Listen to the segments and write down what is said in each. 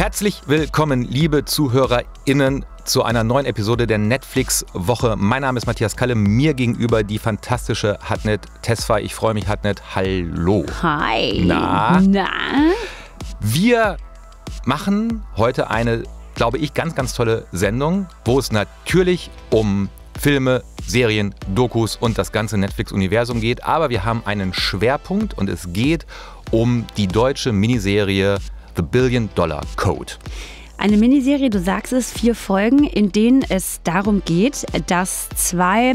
Herzlich willkommen, liebe ZuhörerInnen, zu einer neuen Episode der Netflix-Woche. Mein Name ist Matthias Kalle, mir gegenüber die fantastische Hatnet Tesfa. Ich freue mich, Hatnet. Hallo. Hi. Na? Na? Wir machen heute eine, glaube ich, ganz, ganz tolle Sendung, wo es natürlich um Filme, Serien, Dokus und das ganze Netflix-Universum geht. Aber wir haben einen Schwerpunkt und es geht um die deutsche Miniserie The Billion Dollar Code. Eine Miniserie, du sagst es, vier Folgen, in denen es darum geht, dass zwei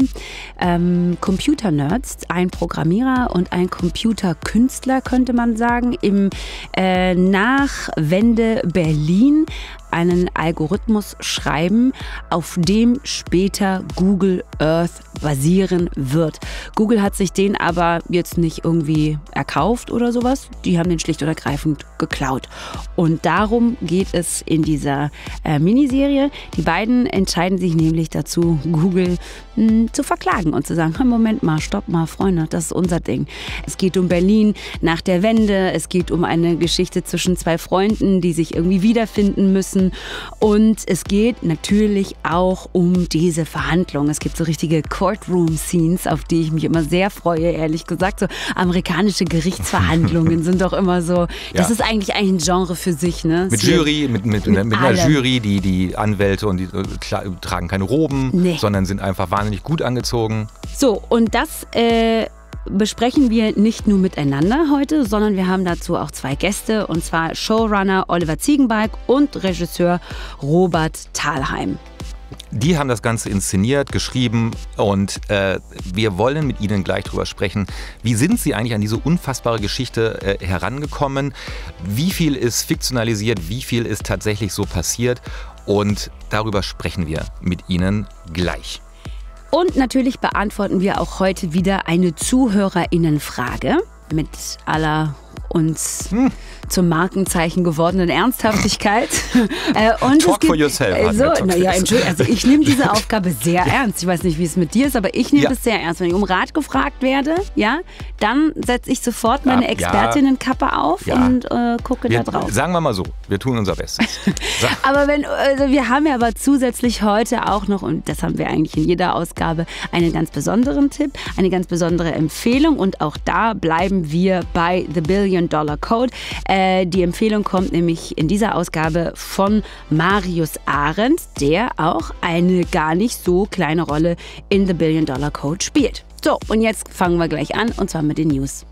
ähm, Computer-Nerds, ein Programmierer und ein Computerkünstler, könnte man sagen, im äh, Nachwende Berlin einen Algorithmus schreiben, auf dem später Google Earth basieren wird. Google hat sich den aber jetzt nicht irgendwie erkauft oder sowas. Die haben den schlicht und ergreifend geklaut. Und darum geht es in dieser äh, Miniserie. Die beiden entscheiden sich nämlich dazu, Google mh, hm, zu verklagen und zu sagen, Moment mal, stopp mal, Freunde, das ist unser Ding. Es geht um Berlin nach der Wende, es geht um eine Geschichte zwischen zwei Freunden, die sich irgendwie wiederfinden müssen Verhandlungen. Und es geht natürlich auch um diese Verhandlungen. Es gibt so richtige Courtroom-Scenes, auf die ich mich immer sehr freue, ehrlich gesagt. So amerikanische Gerichtsverhandlungen sind doch immer so. Das ja. ist eigentlich, eigentlich ein Genre für sich, ne? Mit Jury, mit, mit, mit, mit einer Jury, die, die Anwälte und die äh, klar, tragen keine Roben, nee. sondern sind einfach wahnsinnig gut angezogen. So, und das äh, besprechen wir nicht nur miteinander heute, sondern wir haben dazu auch zwei Gäste, und zwar Showrunner Oliver Ziegenbalg und Regisseur Robert Thalheim. Die haben das Ganze inszeniert, geschrieben und äh, wir wollen mit Ihnen gleich darüber sprechen. Wie sind Sie eigentlich an diese unfassbare Geschichte äh, herangekommen? Wie viel ist fiktionalisiert? Wie viel ist tatsächlich so passiert? Und darüber sprechen wir mit Ihnen gleich. Und natürlich beantworten wir auch heute wieder eine Zuhörerinnenfrage mit aller uns hm zum Markenzeichen gewordenen Ernsthaftigkeit. Äh, und Talk gibt, for yourself. So, naja, Entschuldigung, also ich nehme diese Aufgabe sehr ernst. Ich weiß nicht, wie es mit dir ist, aber ich nehme ja. das sehr ernst. Wenn ich um Rat gefragt werde, ja, dann setze ich sofort meine Expertinnenkappe auf ja. und äh, gucke wir, da drauf. Sagen wir mal so, wir tun unser Bestes. aber wenn, also wir haben ja aber zusätzlich heute auch noch, und das haben wir eigentlich in jeder Ausgabe, einen ganz besonderen Tipp, eine ganz besondere Empfehlung und auch da bleiben wir bei The Billion Dollar Code. Äh, äh, die Empfehlung kommt nämlich in dieser Ausgabe von Marius Arendt, der auch eine gar nicht so kleine Rolle in The Billion Dollar Code spielt. So, und jetzt fangen wir gleich an und zwar mit den News.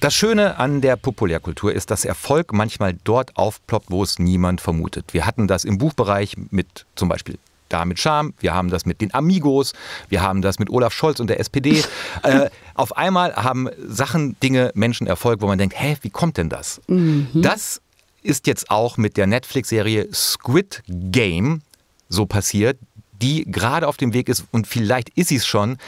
Das Schöne an der Populärkultur ist, dass Erfolg manchmal dort aufploppt, wo es niemand vermutet. Wir hatten das im Buchbereich mit zum Beispiel da mit Scham, wir haben das mit den Amigos, wir haben das mit Olaf Scholz und der SPD. äh, auf einmal haben Sachen, Dinge, Menschen Erfolg, wo man denkt, hä, wie kommt denn das? Mhm. Das ist jetzt auch mit der Netflix-Serie Squid Game so passiert, die gerade auf dem Weg ist und vielleicht ist sie es schon,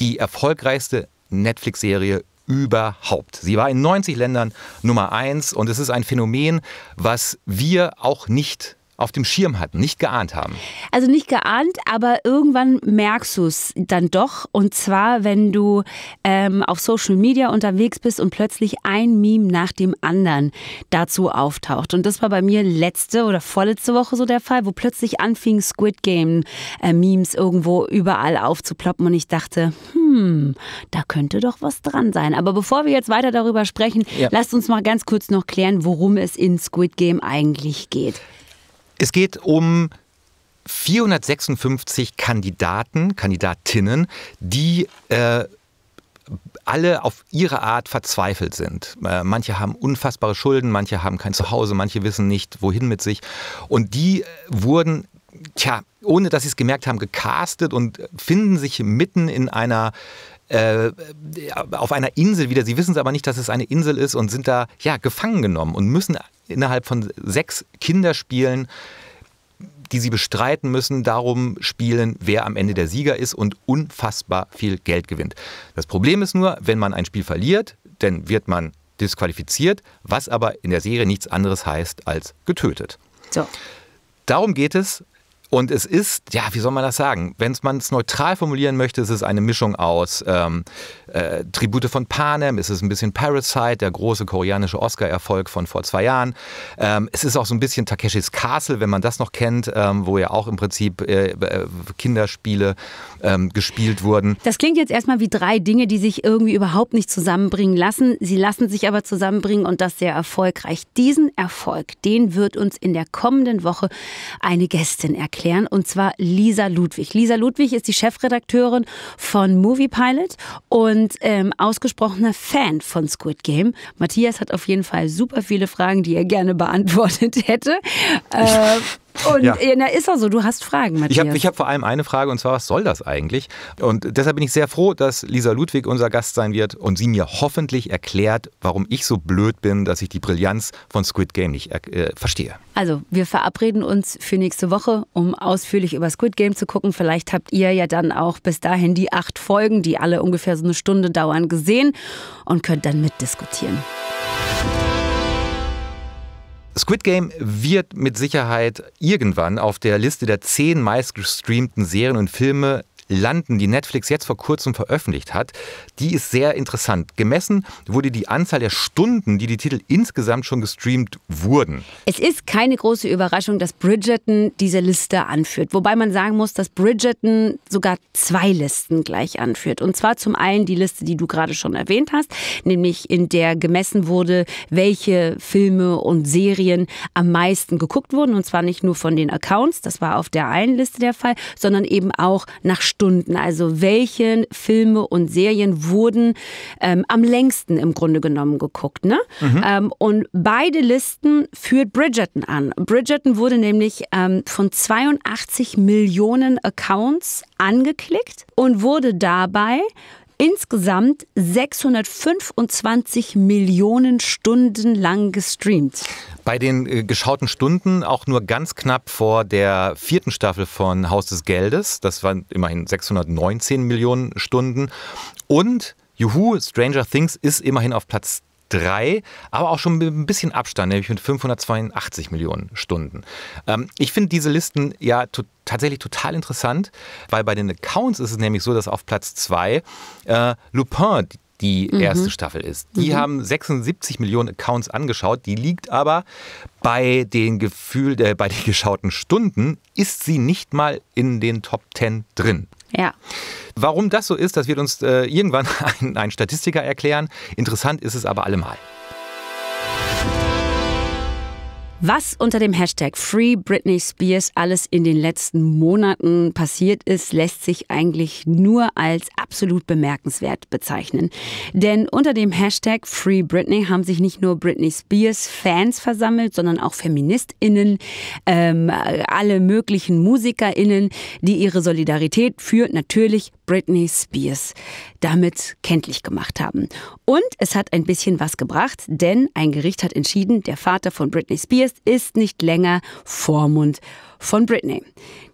die erfolgreichste Netflix-Serie überhaupt. Sie war in 90 Ländern Nummer 1 und es ist ein Phänomen, was wir auch nicht auf dem Schirm hatten, nicht geahnt haben? Also nicht geahnt, aber irgendwann merkst du es dann doch. Und zwar, wenn du ähm, auf Social Media unterwegs bist und plötzlich ein Meme nach dem anderen dazu auftaucht. Und das war bei mir letzte oder vorletzte Woche so der Fall, wo plötzlich anfing Squid Game äh, Memes irgendwo überall aufzuploppen und ich dachte, hm, da könnte doch was dran sein. Aber bevor wir jetzt weiter darüber sprechen, ja. lasst uns mal ganz kurz noch klären, worum es in Squid Game eigentlich geht. Es geht um 456 Kandidaten, Kandidatinnen, die äh, alle auf ihre Art verzweifelt sind. Äh, manche haben unfassbare Schulden, manche haben kein Zuhause, manche wissen nicht, wohin mit sich. Und die äh, wurden, tja, ohne dass sie es gemerkt haben, gecastet und finden sich mitten in einer äh, auf einer Insel wieder. Sie wissen es aber nicht, dass es eine Insel ist und sind da ja gefangen genommen und müssen innerhalb von sechs Kinderspielen die sie bestreiten müssen, darum spielen, wer am Ende der Sieger ist und unfassbar viel Geld gewinnt. Das Problem ist nur, wenn man ein Spiel verliert, dann wird man disqualifiziert, was aber in der Serie nichts anderes heißt als getötet. So. Darum geht es und es ist, ja, wie soll man das sagen? Wenn man es neutral formulieren möchte, ist es eine Mischung aus ähm, äh, Tribute von Panem, es ist ein bisschen Parasite, der große koreanische Oscar-Erfolg von vor zwei Jahren. Ähm, es ist auch so ein bisschen Takeshis Castle, wenn man das noch kennt, ähm, wo ja auch im Prinzip äh, äh, Kinderspiele ähm, gespielt wurden. Das klingt jetzt erstmal wie drei Dinge, die sich irgendwie überhaupt nicht zusammenbringen lassen. Sie lassen sich aber zusammenbringen und das sehr erfolgreich. Diesen Erfolg, den wird uns in der kommenden Woche eine Gästin erklären erklären, und zwar Lisa Ludwig. Lisa Ludwig ist die Chefredakteurin von Movie Pilot und ähm, ausgesprochener Fan von Squid Game. Matthias hat auf jeden Fall super viele Fragen, die er gerne beantwortet hätte. Äh, und ja. na, ist auch so, du hast Fragen, Matthias. Ich habe ich hab vor allem eine Frage und zwar, was soll das eigentlich? Und deshalb bin ich sehr froh, dass Lisa Ludwig unser Gast sein wird und sie mir hoffentlich erklärt, warum ich so blöd bin, dass ich die Brillanz von Squid Game nicht äh, äh verstehe. Also, wir verabreden uns für nächste Woche, um ausführlich über Squid Game zu gucken. Vielleicht habt ihr ja dann auch bis dahin die acht Folgen, die alle ungefähr so eine Stunde dauern, gesehen und könnt dann mitdiskutieren. Squid Game wird mit Sicherheit irgendwann auf der Liste der zehn meistgestreamten Serien und Filme landen, die Netflix jetzt vor kurzem veröffentlicht hat, die ist sehr interessant. Gemessen wurde die Anzahl der Stunden, die die Titel insgesamt schon gestreamt wurden. Es ist keine große Überraschung, dass Bridgerton diese Liste anführt. Wobei man sagen muss, dass Bridgerton sogar zwei Listen gleich anführt. Und zwar zum einen die Liste, die du gerade schon erwähnt hast, nämlich in der gemessen wurde, welche Filme und Serien am meisten geguckt wurden. Und zwar nicht nur von den Accounts, das war auf der einen Liste der Fall, sondern eben auch nach Stunden Stunden. Also welche Filme und Serien wurden ähm, am längsten im Grunde genommen geguckt. Ne? Mhm. Ähm, und beide Listen führt Bridgerton an. Bridgerton wurde nämlich ähm, von 82 Millionen Accounts angeklickt und wurde dabei Insgesamt 625 Millionen Stunden lang gestreamt. Bei den äh, geschauten Stunden auch nur ganz knapp vor der vierten Staffel von Haus des Geldes. Das waren immerhin 619 Millionen Stunden. Und Juhu, Stranger Things ist immerhin auf Platz 3, aber auch schon mit ein bisschen Abstand, nämlich mit 582 Millionen Stunden. Ähm, ich finde diese Listen ja to tatsächlich total interessant, weil bei den Accounts ist es nämlich so, dass auf Platz 2 äh, Lupin, die mhm. erste mhm. Staffel ist. Die mhm. haben 76 Millionen Accounts angeschaut. Die liegt aber bei den Gefühl, äh, bei den geschauten Stunden ist sie nicht mal in den Top 10 drin. Ja. Warum das so ist, das wird uns äh, irgendwann ein, ein Statistiker erklären. Interessant ist es aber allemal. Was unter dem Hashtag Free Britney Spears alles in den letzten Monaten passiert ist, lässt sich eigentlich nur als absolut bemerkenswert bezeichnen. Denn unter dem Hashtag Free Britney haben sich nicht nur Britney Spears Fans versammelt, sondern auch Feministinnen, ähm, alle möglichen Musikerinnen, die ihre Solidarität für natürlich Britney Spears damit kenntlich gemacht haben. Und es hat ein bisschen was gebracht, denn ein Gericht hat entschieden, der Vater von Britney Spears ist nicht länger Vormund von Britney.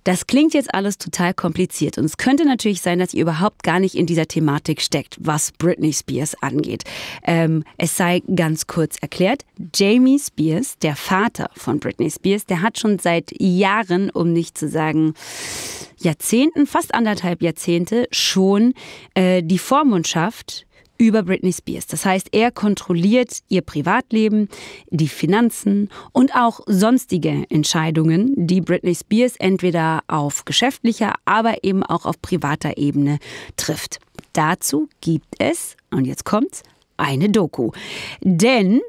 Das klingt jetzt alles total kompliziert und es könnte natürlich sein, dass ihr überhaupt gar nicht in dieser Thematik steckt, was Britney Spears angeht. Ähm, es sei ganz kurz erklärt, Jamie Spears, der Vater von Britney Spears, der hat schon seit Jahren, um nicht zu sagen Jahrzehnten, fast anderthalb Jahrzehnte, schon äh, die Vormundschaft über Britney Spears. Das heißt, er kontrolliert ihr Privatleben, die Finanzen und auch sonstige Entscheidungen, die Britney Spears entweder auf geschäftlicher, aber eben auch auf privater Ebene trifft. Dazu gibt es, und jetzt kommt's, eine Doku. Denn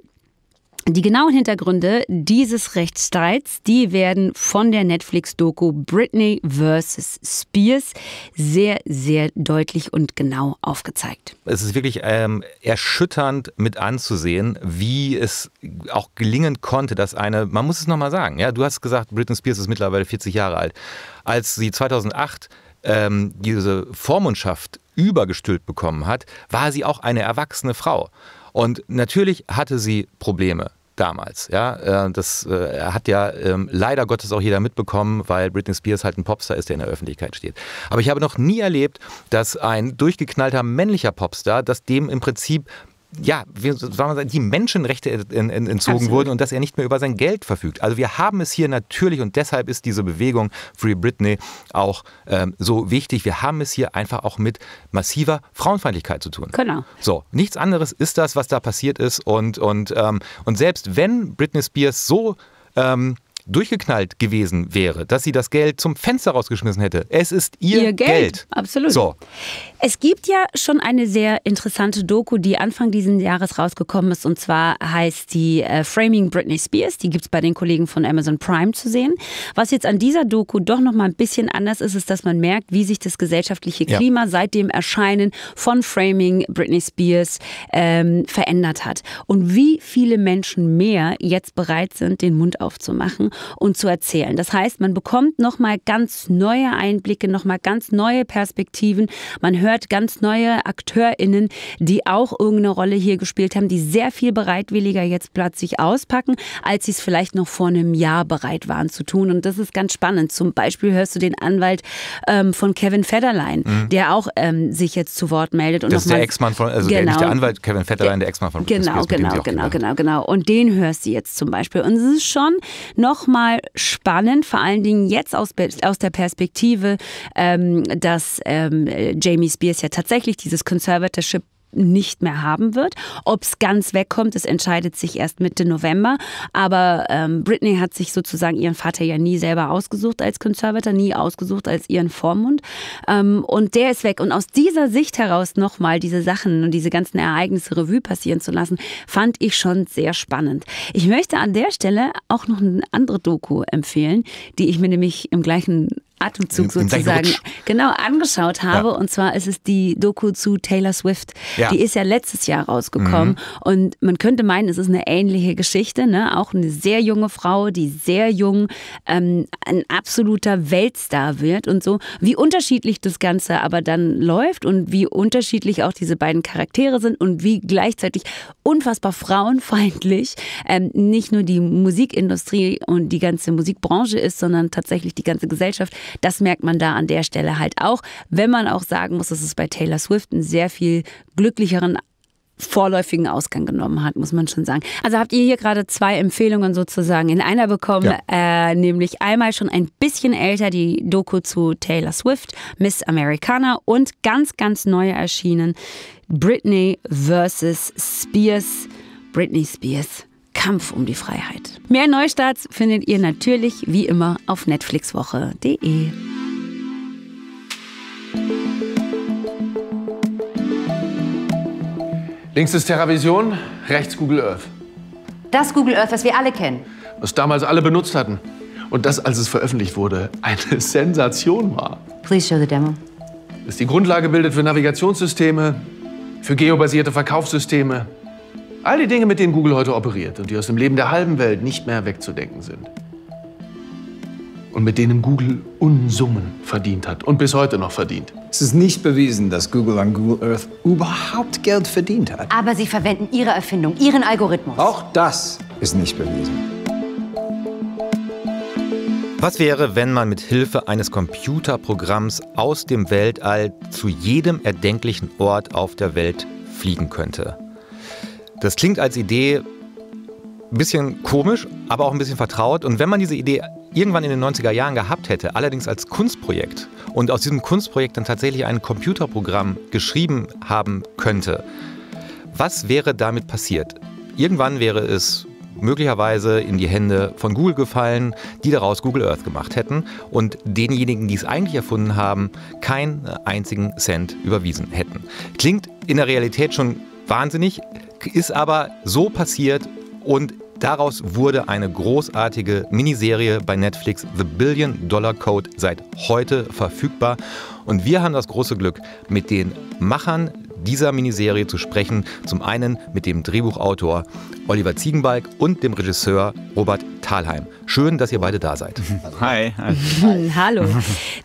die genauen Hintergründe dieses Rechtsstreits, die werden von der Netflix-Doku Britney vs. Spears sehr, sehr deutlich und genau aufgezeigt. Es ist wirklich ähm, erschütternd mit anzusehen, wie es auch gelingen konnte, dass eine, man muss es nochmal sagen, ja, du hast gesagt, Britney Spears ist mittlerweile 40 Jahre alt. Als sie 2008 ähm, diese Vormundschaft übergestülpt bekommen hat, war sie auch eine erwachsene Frau. Und natürlich hatte sie Probleme damals. Ja, äh, das äh, hat ja ähm, leider Gottes auch jeder mitbekommen, weil Britney Spears halt ein Popstar ist, der in der Öffentlichkeit steht. Aber ich habe noch nie erlebt, dass ein durchgeknallter männlicher Popstar, dass dem im Prinzip ja, wie soll man sagen, die Menschenrechte entzogen Absolut. wurden und dass er nicht mehr über sein Geld verfügt. Also wir haben es hier natürlich und deshalb ist diese Bewegung Free Britney auch ähm, so wichtig. Wir haben es hier einfach auch mit massiver Frauenfeindlichkeit zu tun. Genau. So, nichts anderes ist das, was da passiert ist und, und, ähm, und selbst wenn Britney Spears so ähm, durchgeknallt gewesen wäre, dass sie das Geld zum Fenster rausgeschmissen hätte. Es ist ihr, ihr Geld. Geld. Absolut. So. Es gibt ja schon eine sehr interessante Doku, die Anfang dieses Jahres rausgekommen ist. Und zwar heißt die äh, Framing Britney Spears. Die gibt es bei den Kollegen von Amazon Prime zu sehen. Was jetzt an dieser Doku doch nochmal ein bisschen anders ist, ist, dass man merkt, wie sich das gesellschaftliche Klima ja. seit dem Erscheinen von Framing Britney Spears ähm, verändert hat. Und wie viele Menschen mehr jetzt bereit sind, den Mund aufzumachen und zu erzählen. Das heißt, man bekommt nochmal ganz neue Einblicke, nochmal ganz neue Perspektiven. Man hört hört ganz neue AkteurInnen, die auch irgendeine Rolle hier gespielt haben, die sehr viel bereitwilliger jetzt plötzlich auspacken, als sie es vielleicht noch vor einem Jahr bereit waren zu tun. Und das ist ganz spannend. Zum Beispiel hörst du den Anwalt ähm, von Kevin Federline, mhm. der auch ähm, sich jetzt zu Wort meldet. Und das ist also genau. der Ex-Mann von, also genau. der, nicht der Anwalt Kevin Federline, der Ex-Mann von Genau, Spears, genau, genau, genau, genau. Und den hörst du jetzt zum Beispiel. Und es ist schon nochmal spannend, vor allen Dingen jetzt aus, aus der Perspektive, ähm, dass ähm, Jamie Spears ja tatsächlich dieses Conservatorship nicht mehr haben wird. Ob es ganz wegkommt, das entscheidet sich erst Mitte November. Aber ähm, Britney hat sich sozusagen ihren Vater ja nie selber ausgesucht als Conservator, nie ausgesucht als ihren Vormund. Ähm, und der ist weg. Und aus dieser Sicht heraus nochmal diese Sachen und diese ganzen Ereignisse Revue passieren zu lassen, fand ich schon sehr spannend. Ich möchte an der Stelle auch noch eine andere Doku empfehlen, die ich mir nämlich im gleichen Atemzug sozusagen genau angeschaut habe. Ja. Und zwar ist es die Doku zu Taylor Swift. Ja. Die ist ja letztes Jahr rausgekommen. Mhm. Und man könnte meinen, es ist eine ähnliche Geschichte. Ne? Auch eine sehr junge Frau, die sehr jung ähm, ein absoluter Weltstar wird und so. Wie unterschiedlich das Ganze aber dann läuft und wie unterschiedlich auch diese beiden Charaktere sind und wie gleichzeitig unfassbar frauenfeindlich ähm, nicht nur die Musikindustrie und die ganze Musikbranche ist, sondern tatsächlich die ganze Gesellschaft das merkt man da an der Stelle halt auch. Wenn man auch sagen muss, dass es bei Taylor Swift einen sehr viel glücklicheren vorläufigen Ausgang genommen hat, muss man schon sagen. Also habt ihr hier gerade zwei Empfehlungen sozusagen in einer bekommen, ja. äh, nämlich einmal schon ein bisschen älter die Doku zu Taylor Swift, Miss Americana und ganz, ganz neu erschienen Britney vs. Spears, Britney Spears. Kampf um die Freiheit. Mehr Neustarts findet ihr natürlich wie immer auf netflixwoche.de. Links ist TerraVision, rechts Google Earth. Das Google Earth, was wir alle kennen. Was damals alle benutzt hatten. Und das, als es veröffentlicht wurde, eine Sensation war. Please show the demo. Das die Grundlage bildet für Navigationssysteme, für geobasierte Verkaufssysteme, All die Dinge, mit denen Google heute operiert und die aus dem Leben der halben Welt nicht mehr wegzudenken sind. Und mit denen Google Unsummen verdient hat und bis heute noch verdient. Es ist nicht bewiesen, dass Google an Google Earth überhaupt Geld verdient hat. Aber sie verwenden ihre Erfindung, ihren Algorithmus. Auch das ist nicht bewiesen. Was wäre, wenn man mit Hilfe eines Computerprogramms aus dem Weltall zu jedem erdenklichen Ort auf der Welt fliegen könnte? Das klingt als Idee ein bisschen komisch, aber auch ein bisschen vertraut. Und wenn man diese Idee irgendwann in den 90er Jahren gehabt hätte, allerdings als Kunstprojekt und aus diesem Kunstprojekt dann tatsächlich ein Computerprogramm geschrieben haben könnte, was wäre damit passiert? Irgendwann wäre es möglicherweise in die Hände von Google gefallen, die daraus Google Earth gemacht hätten und denjenigen, die es eigentlich erfunden haben, keinen einzigen Cent überwiesen hätten. Klingt in der Realität schon wahnsinnig, ist aber so passiert und daraus wurde eine großartige Miniserie bei Netflix, The Billion Dollar Code, seit heute verfügbar. Und wir haben das große Glück, mit den Machern dieser Miniserie zu sprechen. Zum einen mit dem Drehbuchautor Oliver Ziegenbalg und dem Regisseur Robert Thalheim. Schön, dass ihr beide da seid. Hi. Hi. Hallo.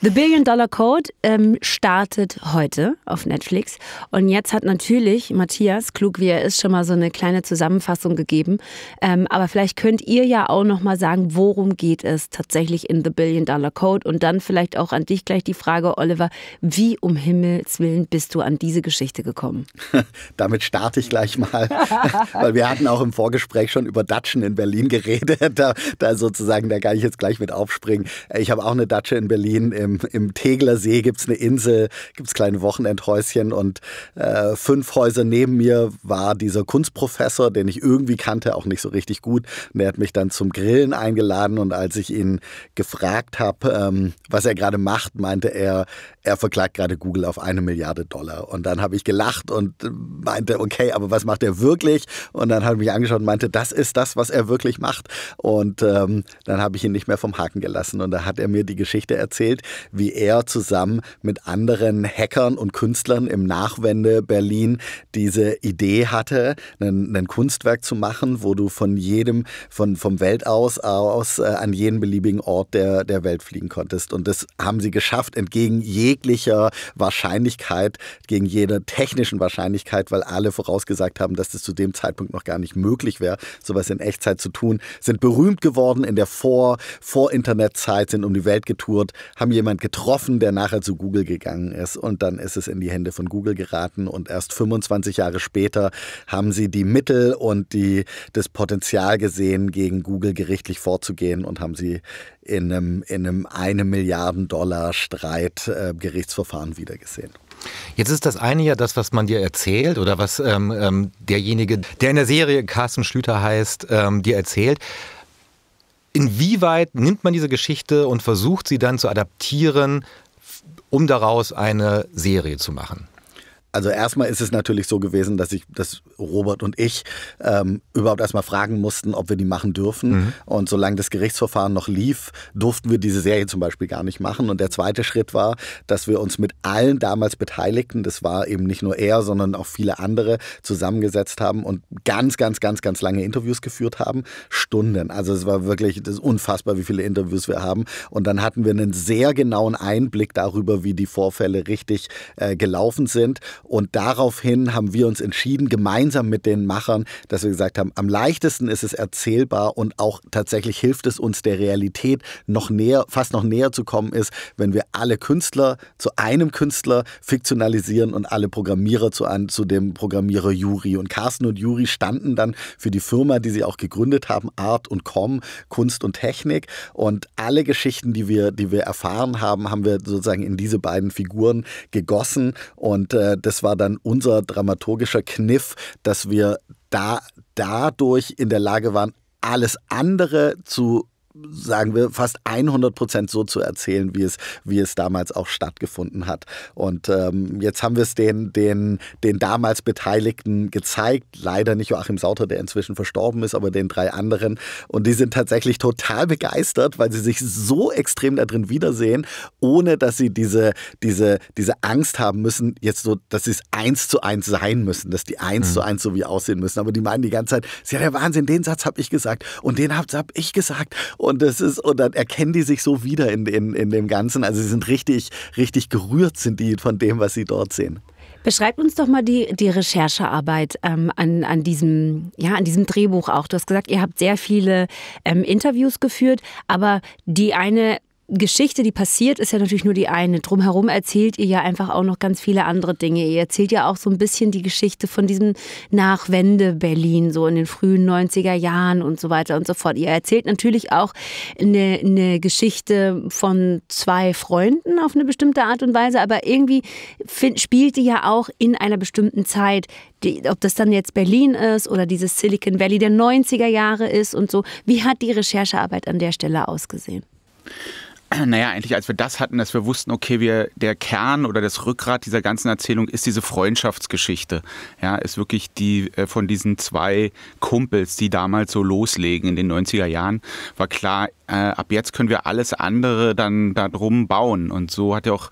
The Billion Dollar Code ähm, startet heute auf Netflix. Und jetzt hat natürlich Matthias, klug wie er ist, schon mal so eine kleine Zusammenfassung gegeben. Ähm, aber vielleicht könnt ihr ja auch noch mal sagen, worum geht es tatsächlich in The Billion Dollar Code? Und dann vielleicht auch an dich gleich die Frage, Oliver, wie um Himmels Willen bist du an diese Geschichte gekommen? Damit starte ich gleich mal, weil wir hatten auch im Vorgespräch schon über Datschen in Berlin geredet. Da da sozusagen, da kann ich jetzt gleich mit aufspringen. Äh, ich habe auch eine Datsche in Berlin. Im, im Tegler See gibt es eine Insel, gibt es kleine Wochenendhäuschen und äh, fünf Häuser neben mir war dieser Kunstprofessor, den ich irgendwie kannte, auch nicht so richtig gut. Und der hat mich dann zum Grillen eingeladen und als ich ihn gefragt habe, ähm, was er gerade macht, meinte er, er verklagt gerade Google auf eine Milliarde Dollar. Und dann habe ich gelacht und meinte, okay, aber was macht er wirklich? Und dann hat er mich angeschaut und meinte, das ist das, was er wirklich macht. Und und ähm, dann habe ich ihn nicht mehr vom Haken gelassen. Und da hat er mir die Geschichte erzählt, wie er zusammen mit anderen Hackern und Künstlern im Nachwende-Berlin diese Idee hatte, ein, ein, Kunstwerk zu machen, wo du von jedem, von, vom Welt aus, aus äh, an jeden beliebigen Ort der, der Welt fliegen konntest. Und das haben sie geschafft, entgegen jeglicher Wahrscheinlichkeit, gegen jeder technischen Wahrscheinlichkeit, weil alle vorausgesagt haben, dass das zu dem Zeitpunkt noch gar nicht möglich wäre, sowas in Echtzeit zu tun, sind berühmt berühmt geworden in der Vor-, Vor-Internet-Zeit, sind um die Welt getourt, haben jemand getroffen, der nachher zu Google gegangen ist und dann ist es in die Hände von Google geraten und erst 25 Jahre später haben sie die Mittel und die, das Potenzial gesehen, gegen Google gerichtlich vorzugehen und haben sie in einem, in einem eine Milliarden Dollar Streit äh, Gerichtsverfahren wiedergesehen. Jetzt ist das eine ja das, was man dir erzählt oder was ähm, ähm derjenige, der in der Serie Carsten Schlüter heißt, ähm, dir erzählt inwieweit nimmt man diese Geschichte und versucht sie dann zu adaptieren, um daraus eine Serie zu machen? also erstmal ist es natürlich so gewesen, dass ich, dass Robert und ich ähm, überhaupt erstmal fragen mussten, ob wir die machen dürfen. Mhm. Und solange das Gerichtsverfahren noch lief, durften wir diese Serie zum Beispiel gar nicht machen. Und der zweite Schritt war, dass wir uns mit allen damals Beteiligten, das war eben nicht nur er, sondern auch viele andere, zusammengesetzt haben und ganz, ganz, ganz, ganz lange Interviews geführt haben. Stunden. Also es war wirklich unfassbar, wie viele Interviews wir haben. Und dann hatten wir einen sehr genauen Einblick darüber, wie die Vorfälle richtig äh, gelaufen sind und daraufhin haben wir uns entschieden, gemeinsam mit den Machern, dass wir gesagt haben, am leichtesten ist es erzählbar und auch tatsächlich hilft es uns der Realität noch näher, fast noch näher zu kommen ist, wenn wir alle Künstler zu einem Künstler fiktionalisieren und alle Programmierer zu, einem, zu dem Programmierer Juri. Und Carsten und Juri standen dann für die Firma, die sie auch gegründet haben, Art und Com, Kunst und Technik. Und alle Geschichten, die wir, die wir erfahren haben, haben wir sozusagen in diese beiden Figuren gegossen. Und äh, das das war dann unser dramaturgischer Kniff, dass wir da dadurch in der Lage waren, alles andere zu sagen wir, fast 100 Prozent so zu erzählen, wie es, wie es damals auch stattgefunden hat. Und ähm, jetzt haben wir es den, den, den damals Beteiligten gezeigt, leider nicht Joachim Sauter, der inzwischen verstorben ist, aber den drei anderen. Und die sind tatsächlich total begeistert, weil sie sich so extrem da drin wiedersehen, ohne dass sie diese, diese, diese Angst haben müssen, jetzt so, dass sie es eins zu eins sein müssen, dass die eins mhm. zu eins so wie aussehen müssen. Aber die meinen die ganze Zeit, ja der Wahnsinn, den Satz habe ich gesagt und den habe hab ich gesagt. Und das ist, und dann erkennen die sich so wieder in, in, in dem Ganzen. Also sie sind richtig, richtig gerührt sind die von dem, was sie dort sehen. Beschreib uns doch mal die, die Recherchearbeit ähm, an, an, diesem, ja, an diesem Drehbuch auch. Du hast gesagt, ihr habt sehr viele ähm, Interviews geführt, aber die eine Geschichte, die passiert, ist ja natürlich nur die eine. Drumherum erzählt ihr ja einfach auch noch ganz viele andere Dinge. Ihr erzählt ja auch so ein bisschen die Geschichte von diesem Nachwende-Berlin, so in den frühen 90er Jahren und so weiter und so fort. Ihr erzählt natürlich auch eine, eine Geschichte von zwei Freunden auf eine bestimmte Art und Weise, aber irgendwie find, spielt die ja auch in einer bestimmten Zeit. Die, ob das dann jetzt Berlin ist oder dieses Silicon Valley der 90er Jahre ist und so. Wie hat die Recherchearbeit an der Stelle ausgesehen? naja, eigentlich als wir das hatten, dass wir wussten, okay, wir, der Kern oder das Rückgrat dieser ganzen Erzählung ist diese Freundschaftsgeschichte. Ja, ist wirklich die äh, von diesen zwei Kumpels, die damals so loslegen in den 90er Jahren, war klar, äh, ab jetzt können wir alles andere dann darum bauen. Und so hat ja auch,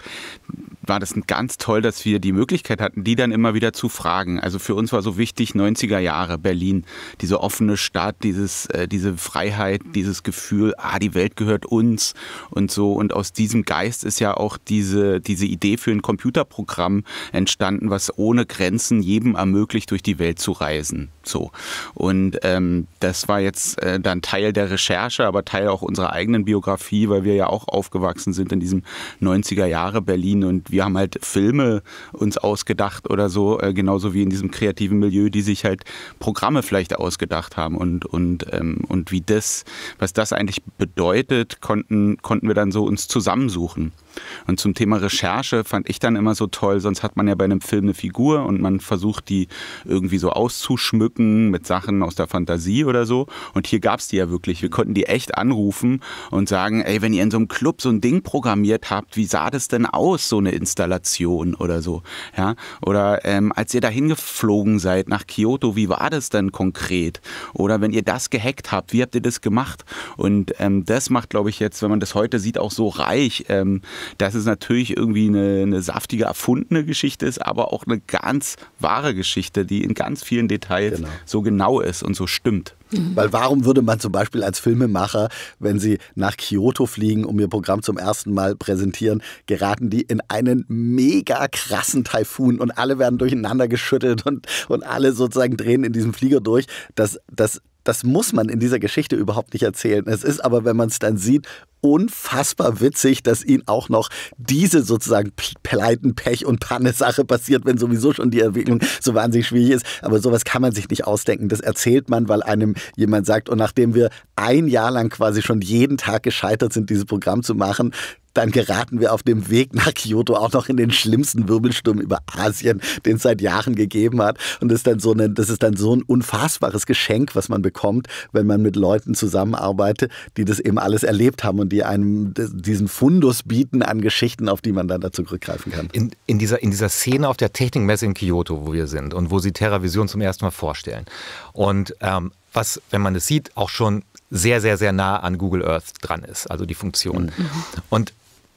war das ganz toll, dass wir die Möglichkeit hatten, die dann immer wieder zu fragen. Also für uns war so wichtig 90er Jahre Berlin, diese offene Stadt, dieses, äh, diese Freiheit, dieses Gefühl, ah, die Welt gehört uns und so. Und aus diesem Geist ist ja auch diese, diese Idee für ein Computerprogramm entstanden, was ohne Grenzen jedem ermöglicht, durch die Welt zu reisen. So. Und ähm, das war jetzt äh, dann Teil der Recherche, aber Teil auch auch unserer eigenen Biografie, weil wir ja auch aufgewachsen sind in diesem 90er Jahre Berlin und wir haben halt Filme uns ausgedacht oder so, äh, genauso wie in diesem kreativen Milieu, die sich halt Programme vielleicht ausgedacht haben und, und, ähm, und wie das, was das eigentlich bedeutet, konnten, konnten wir dann so uns zusammensuchen. Und zum Thema Recherche fand ich dann immer so toll, sonst hat man ja bei einem Film eine Figur und man versucht die irgendwie so auszuschmücken mit Sachen aus der Fantasie oder so. Und hier gab es die ja wirklich. Wir konnten die echt anrufen und sagen, ey, wenn ihr in so einem Club so ein Ding programmiert habt, wie sah das denn aus, so eine Installation oder so? Ja? Oder ähm, als ihr da hingeflogen seid nach Kyoto, wie war das denn konkret? Oder wenn ihr das gehackt habt, wie habt ihr das gemacht? Und ähm, das macht, glaube ich, jetzt, wenn man das heute sieht, auch so reich, ähm, dass es natürlich irgendwie eine, eine saftige, erfundene Geschichte ist, aber auch eine ganz wahre Geschichte, die in ganz vielen Details genau. so genau ist und so stimmt. Mhm. Weil warum würde man zum Beispiel als Filmemacher, wenn sie nach Kyoto fliegen, um ihr Programm zum ersten Mal präsentieren, geraten die in einen mega krassen Taifun und alle werden durcheinander geschüttelt und, und alle sozusagen drehen in diesem Flieger durch. Das, das, das muss man in dieser Geschichte überhaupt nicht erzählen. Es ist aber, wenn man es dann sieht, unfassbar witzig, dass ihnen auch noch diese sozusagen Pleiten, Pech und Panne-Sache passiert, wenn sowieso schon die Entwicklung so wahnsinnig schwierig ist. Aber sowas kann man sich nicht ausdenken. Das erzählt man, weil einem jemand sagt, und nachdem wir ein Jahr lang quasi schon jeden Tag gescheitert sind, dieses Programm zu machen, dann geraten wir auf dem Weg nach Kyoto auch noch in den schlimmsten Wirbelsturm über Asien, den es seit Jahren gegeben hat. Und das ist dann so, eine, das ist dann so ein unfassbares Geschenk, was man bekommt, wenn man mit Leuten zusammenarbeitet, die das eben alles erlebt haben und die einem diesen Fundus bieten an Geschichten, auf die man dann dazu zurückgreifen kann. In, in, dieser, in dieser Szene auf der Technikmesse in Kyoto, wo wir sind und wo sie TerraVision zum ersten Mal vorstellen. Und ähm, was, wenn man es sieht, auch schon sehr, sehr, sehr nah an Google Earth dran ist, also die Funktion. Mhm. Und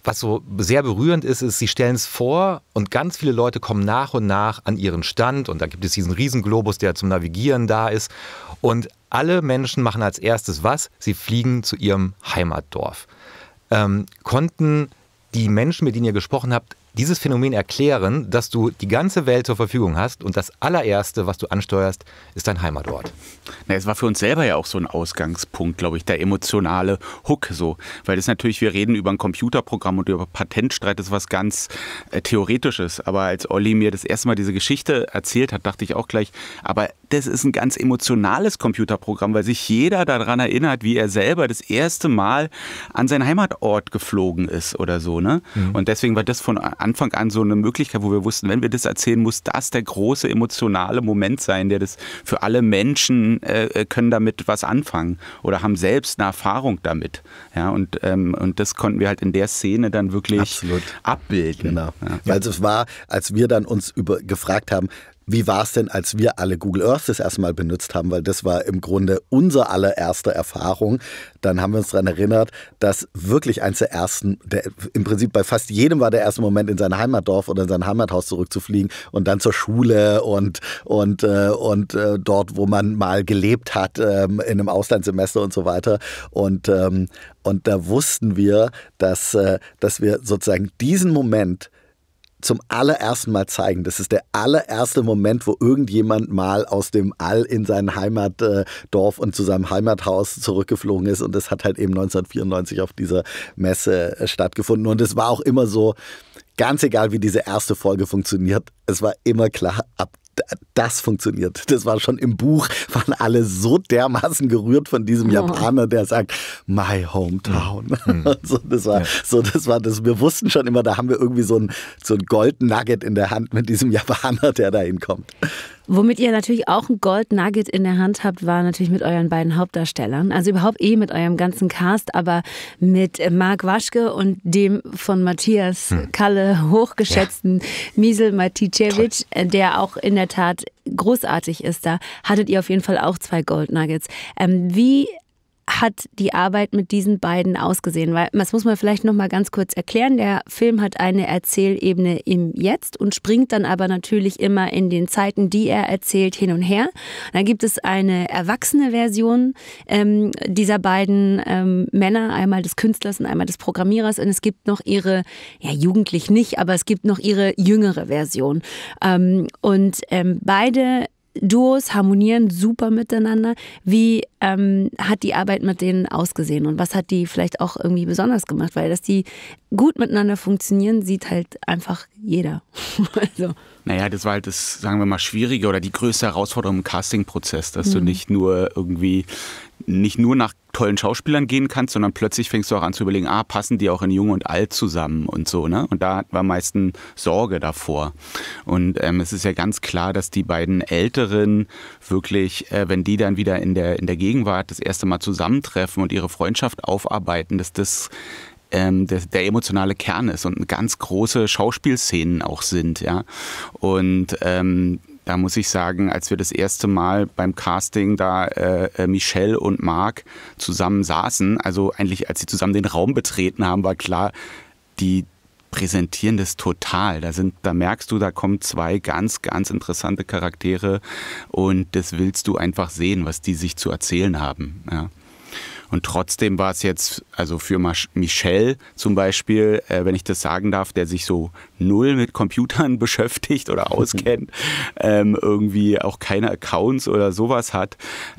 was so sehr berührend ist, ist, sie stellen es vor und ganz viele Leute kommen nach und nach an ihren Stand und da gibt es diesen Riesenglobus, der zum Navigieren da ist und alle Menschen machen als erstes was? Sie fliegen zu ihrem Heimatdorf. Ähm, konnten die Menschen, mit denen ihr gesprochen habt, dieses Phänomen erklären, dass du die ganze Welt zur Verfügung hast und das allererste, was du ansteuerst, ist dein Heimatort. Na, es war für uns selber ja auch so ein Ausgangspunkt, glaube ich, der emotionale Hook so, weil das natürlich, wir reden über ein Computerprogramm und über Patentstreit, das ist was ganz äh, Theoretisches, aber als Olli mir das erste Mal diese Geschichte erzählt hat, dachte ich auch gleich, aber das ist ein ganz emotionales Computerprogramm, weil sich jeder daran erinnert, wie er selber das erste Mal an seinen Heimatort geflogen ist oder so, ne? Mhm. Und deswegen war das von Anfang an so eine Möglichkeit, wo wir wussten, wenn wir das erzählen, muss das der große emotionale Moment sein, der das für alle Menschen äh, äh, können damit was anfangen oder haben selbst eine Erfahrung damit. Ja, und, ähm, und das konnten wir halt in der Szene dann wirklich Absolut. abbilden. Genau. Ja. Weil es war, als wir dann uns über, gefragt haben, wie war es denn, als wir alle Google Earth das erste Mal benutzt haben? Weil das war im Grunde unsere allererste Erfahrung. Dann haben wir uns daran erinnert, dass wirklich eins der ersten, der, im Prinzip bei fast jedem war der erste Moment, in sein Heimatdorf oder in sein Heimathaus zurückzufliegen und dann zur Schule und, und, äh, und äh, dort, wo man mal gelebt hat, ähm, in einem Auslandssemester und so weiter. Und, ähm, und da wussten wir, dass, äh, dass wir sozusagen diesen Moment, zum allerersten Mal zeigen. Das ist der allererste Moment, wo irgendjemand mal aus dem All in sein Heimatdorf und zu seinem Heimathaus zurückgeflogen ist. Und das hat halt eben 1994 auf dieser Messe äh, stattgefunden. Und es war auch immer so, ganz egal wie diese erste Folge funktioniert, es war immer klar, ab das funktioniert. Das war schon im Buch, waren alle so dermaßen gerührt von diesem Japaner, der sagt, my hometown. Mhm. So, das war, ja. so, das war das. Wir wussten schon immer, da haben wir irgendwie so ein, so ein Golden Nugget in der Hand mit diesem Japaner, der da hinkommt. Womit ihr natürlich auch ein Gold Nugget in der Hand habt, war natürlich mit euren beiden Hauptdarstellern. Also überhaupt eh mit eurem ganzen Cast, aber mit Marc Waschke und dem von Matthias hm. Kalle hochgeschätzten ja. Miesel Maticevic, äh, der auch in der Tat großartig ist da, hattet ihr auf jeden Fall auch zwei Gold Nuggets. Ähm, wie hat die Arbeit mit diesen beiden ausgesehen? Weil das muss man vielleicht noch mal ganz kurz erklären. Der Film hat eine Erzählebene im Jetzt und springt dann aber natürlich immer in den Zeiten, die er erzählt, hin und her. Dann gibt es eine erwachsene Version ähm, dieser beiden ähm, Männer, einmal des Künstlers und einmal des Programmierers. Und es gibt noch ihre, ja jugendlich nicht, aber es gibt noch ihre jüngere Version. Ähm, und ähm, beide Duos harmonieren super miteinander. Wie ähm, hat die Arbeit mit denen ausgesehen und was hat die vielleicht auch irgendwie besonders gemacht? Weil dass die gut miteinander funktionieren, sieht halt einfach jeder. also. Naja, das war halt das, sagen wir mal, Schwierige oder die größte Herausforderung im Casting-Prozess, dass mhm. du nicht nur irgendwie nicht nur nach tollen Schauspielern gehen kannst, sondern plötzlich fängst du auch an zu überlegen, ah, passen die auch in Jung und Alt zusammen und so, ne? Und da war meistens Sorge davor. Und ähm, es ist ja ganz klar, dass die beiden Älteren wirklich, äh, wenn die dann wieder in der, in der Gegenwart das erste Mal zusammentreffen und ihre Freundschaft aufarbeiten, dass das ähm, der, der, emotionale Kern ist und ganz große Schauspielszenen auch sind, ja. Und ähm, da muss ich sagen, als wir das erste Mal beim Casting da äh, äh, Michelle und Marc zusammen saßen, also eigentlich als sie zusammen den Raum betreten haben, war klar, die präsentieren das total. Da, sind, da merkst du, da kommen zwei ganz, ganz interessante Charaktere und das willst du einfach sehen, was die sich zu erzählen haben. Ja. Und trotzdem war es jetzt, also für Michel zum Beispiel, äh, wenn ich das sagen darf, der sich so null mit Computern beschäftigt oder auskennt, ähm, irgendwie auch keine Accounts oder sowas hat,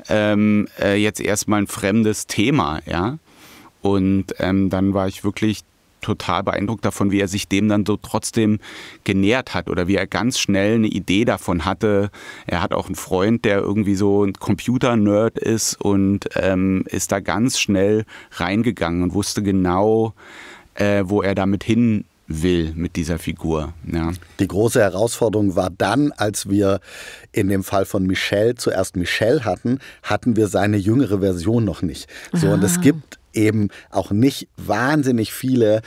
ähm, äh, jetzt erstmal ein fremdes Thema, ja. Und ähm, dann war ich wirklich total beeindruckt davon, wie er sich dem dann so trotzdem genährt hat oder wie er ganz schnell eine Idee davon hatte. Er hat auch einen Freund, der irgendwie so ein Computer-Nerd ist und ähm, ist da ganz schnell reingegangen und wusste genau, äh, wo er damit hin will mit dieser Figur. Ja. Die große Herausforderung war dann, als wir in dem Fall von Michelle zuerst Michelle hatten, hatten wir seine jüngere Version noch nicht. So, Aha. und es ah. gibt eben auch nicht wahnsinnig viele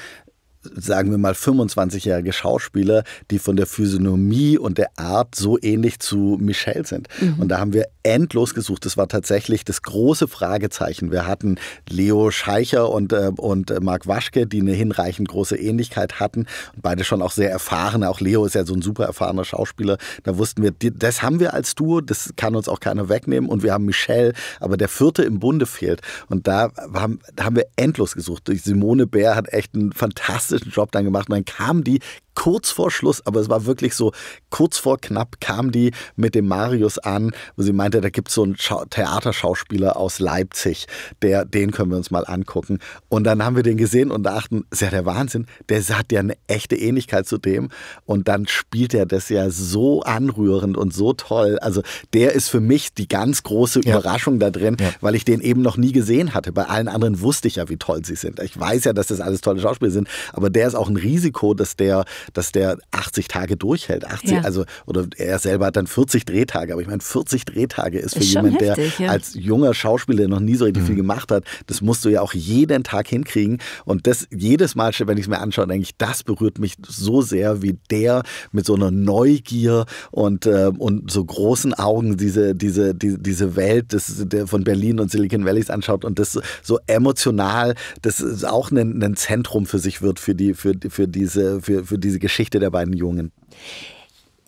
sagen wir mal 25-jährige Schauspieler, die von der Physiognomie und der Art so ähnlich zu Michelle sind. Mhm. Und da haben wir endlos gesucht. Das war tatsächlich das große Fragezeichen. Wir hatten Leo Scheicher und, äh, und äh, Marc Waschke, die eine hinreichend große Ähnlichkeit hatten. beide schon auch sehr erfahren. Auch Leo ist ja so ein super erfahrener Schauspieler. Da wussten wir, das haben wir als Duo, das kann uns auch keiner wegnehmen. Und wir haben Michelle, aber der vierte im Bunde fehlt. Und da haben, da haben wir endlos gesucht. Simone Bär hat echt einen fantastischen fantastischen Job dann gemacht. Und dann kamen die kurz vor Schluss, aber es war wirklich so, kurz vor knapp kam die mit dem Marius an, wo sie meinte, da gibt es so einen Theaterschauspieler aus Leipzig, der, den können wir uns mal angucken. Und dann haben wir den gesehen und dachten, ist ja der Wahnsinn, der hat ja eine echte Ähnlichkeit zu dem. Und dann spielt er das ja so anrührend und so toll. Also der ist für mich die ganz große Überraschung da drin, ja. weil ich den eben noch nie gesehen hatte. Bei allen anderen wusste ich ja, wie toll sie sind. Ich weiß ja, dass das alles tolle Schauspieler sind, aber der ist auch ein Risiko, dass der, dass der 80 Tage durchhält. 80, ja. also, oder er selber hat dann 40 Drehtage, aber ich meine, 40 Drehtage ist für jemanden, der ja. als junger Schauspieler noch nie so richtig mhm. viel gemacht hat, das musst du ja auch jeden Tag hinkriegen. Und das jedes Mal, wenn ich es mir anschaue, denke ich, das berührt mich so sehr, wie der mit so einer Neugier und, äh, und so großen Augen diese, diese, die, diese Welt des, der von Berlin und Silicon Valley anschaut und das so emotional, das ist auch ein, ein Zentrum für sich wird, für, die, für, für, diese, für, für diese diese Geschichte der beiden Jungen?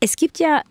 Es gibt ja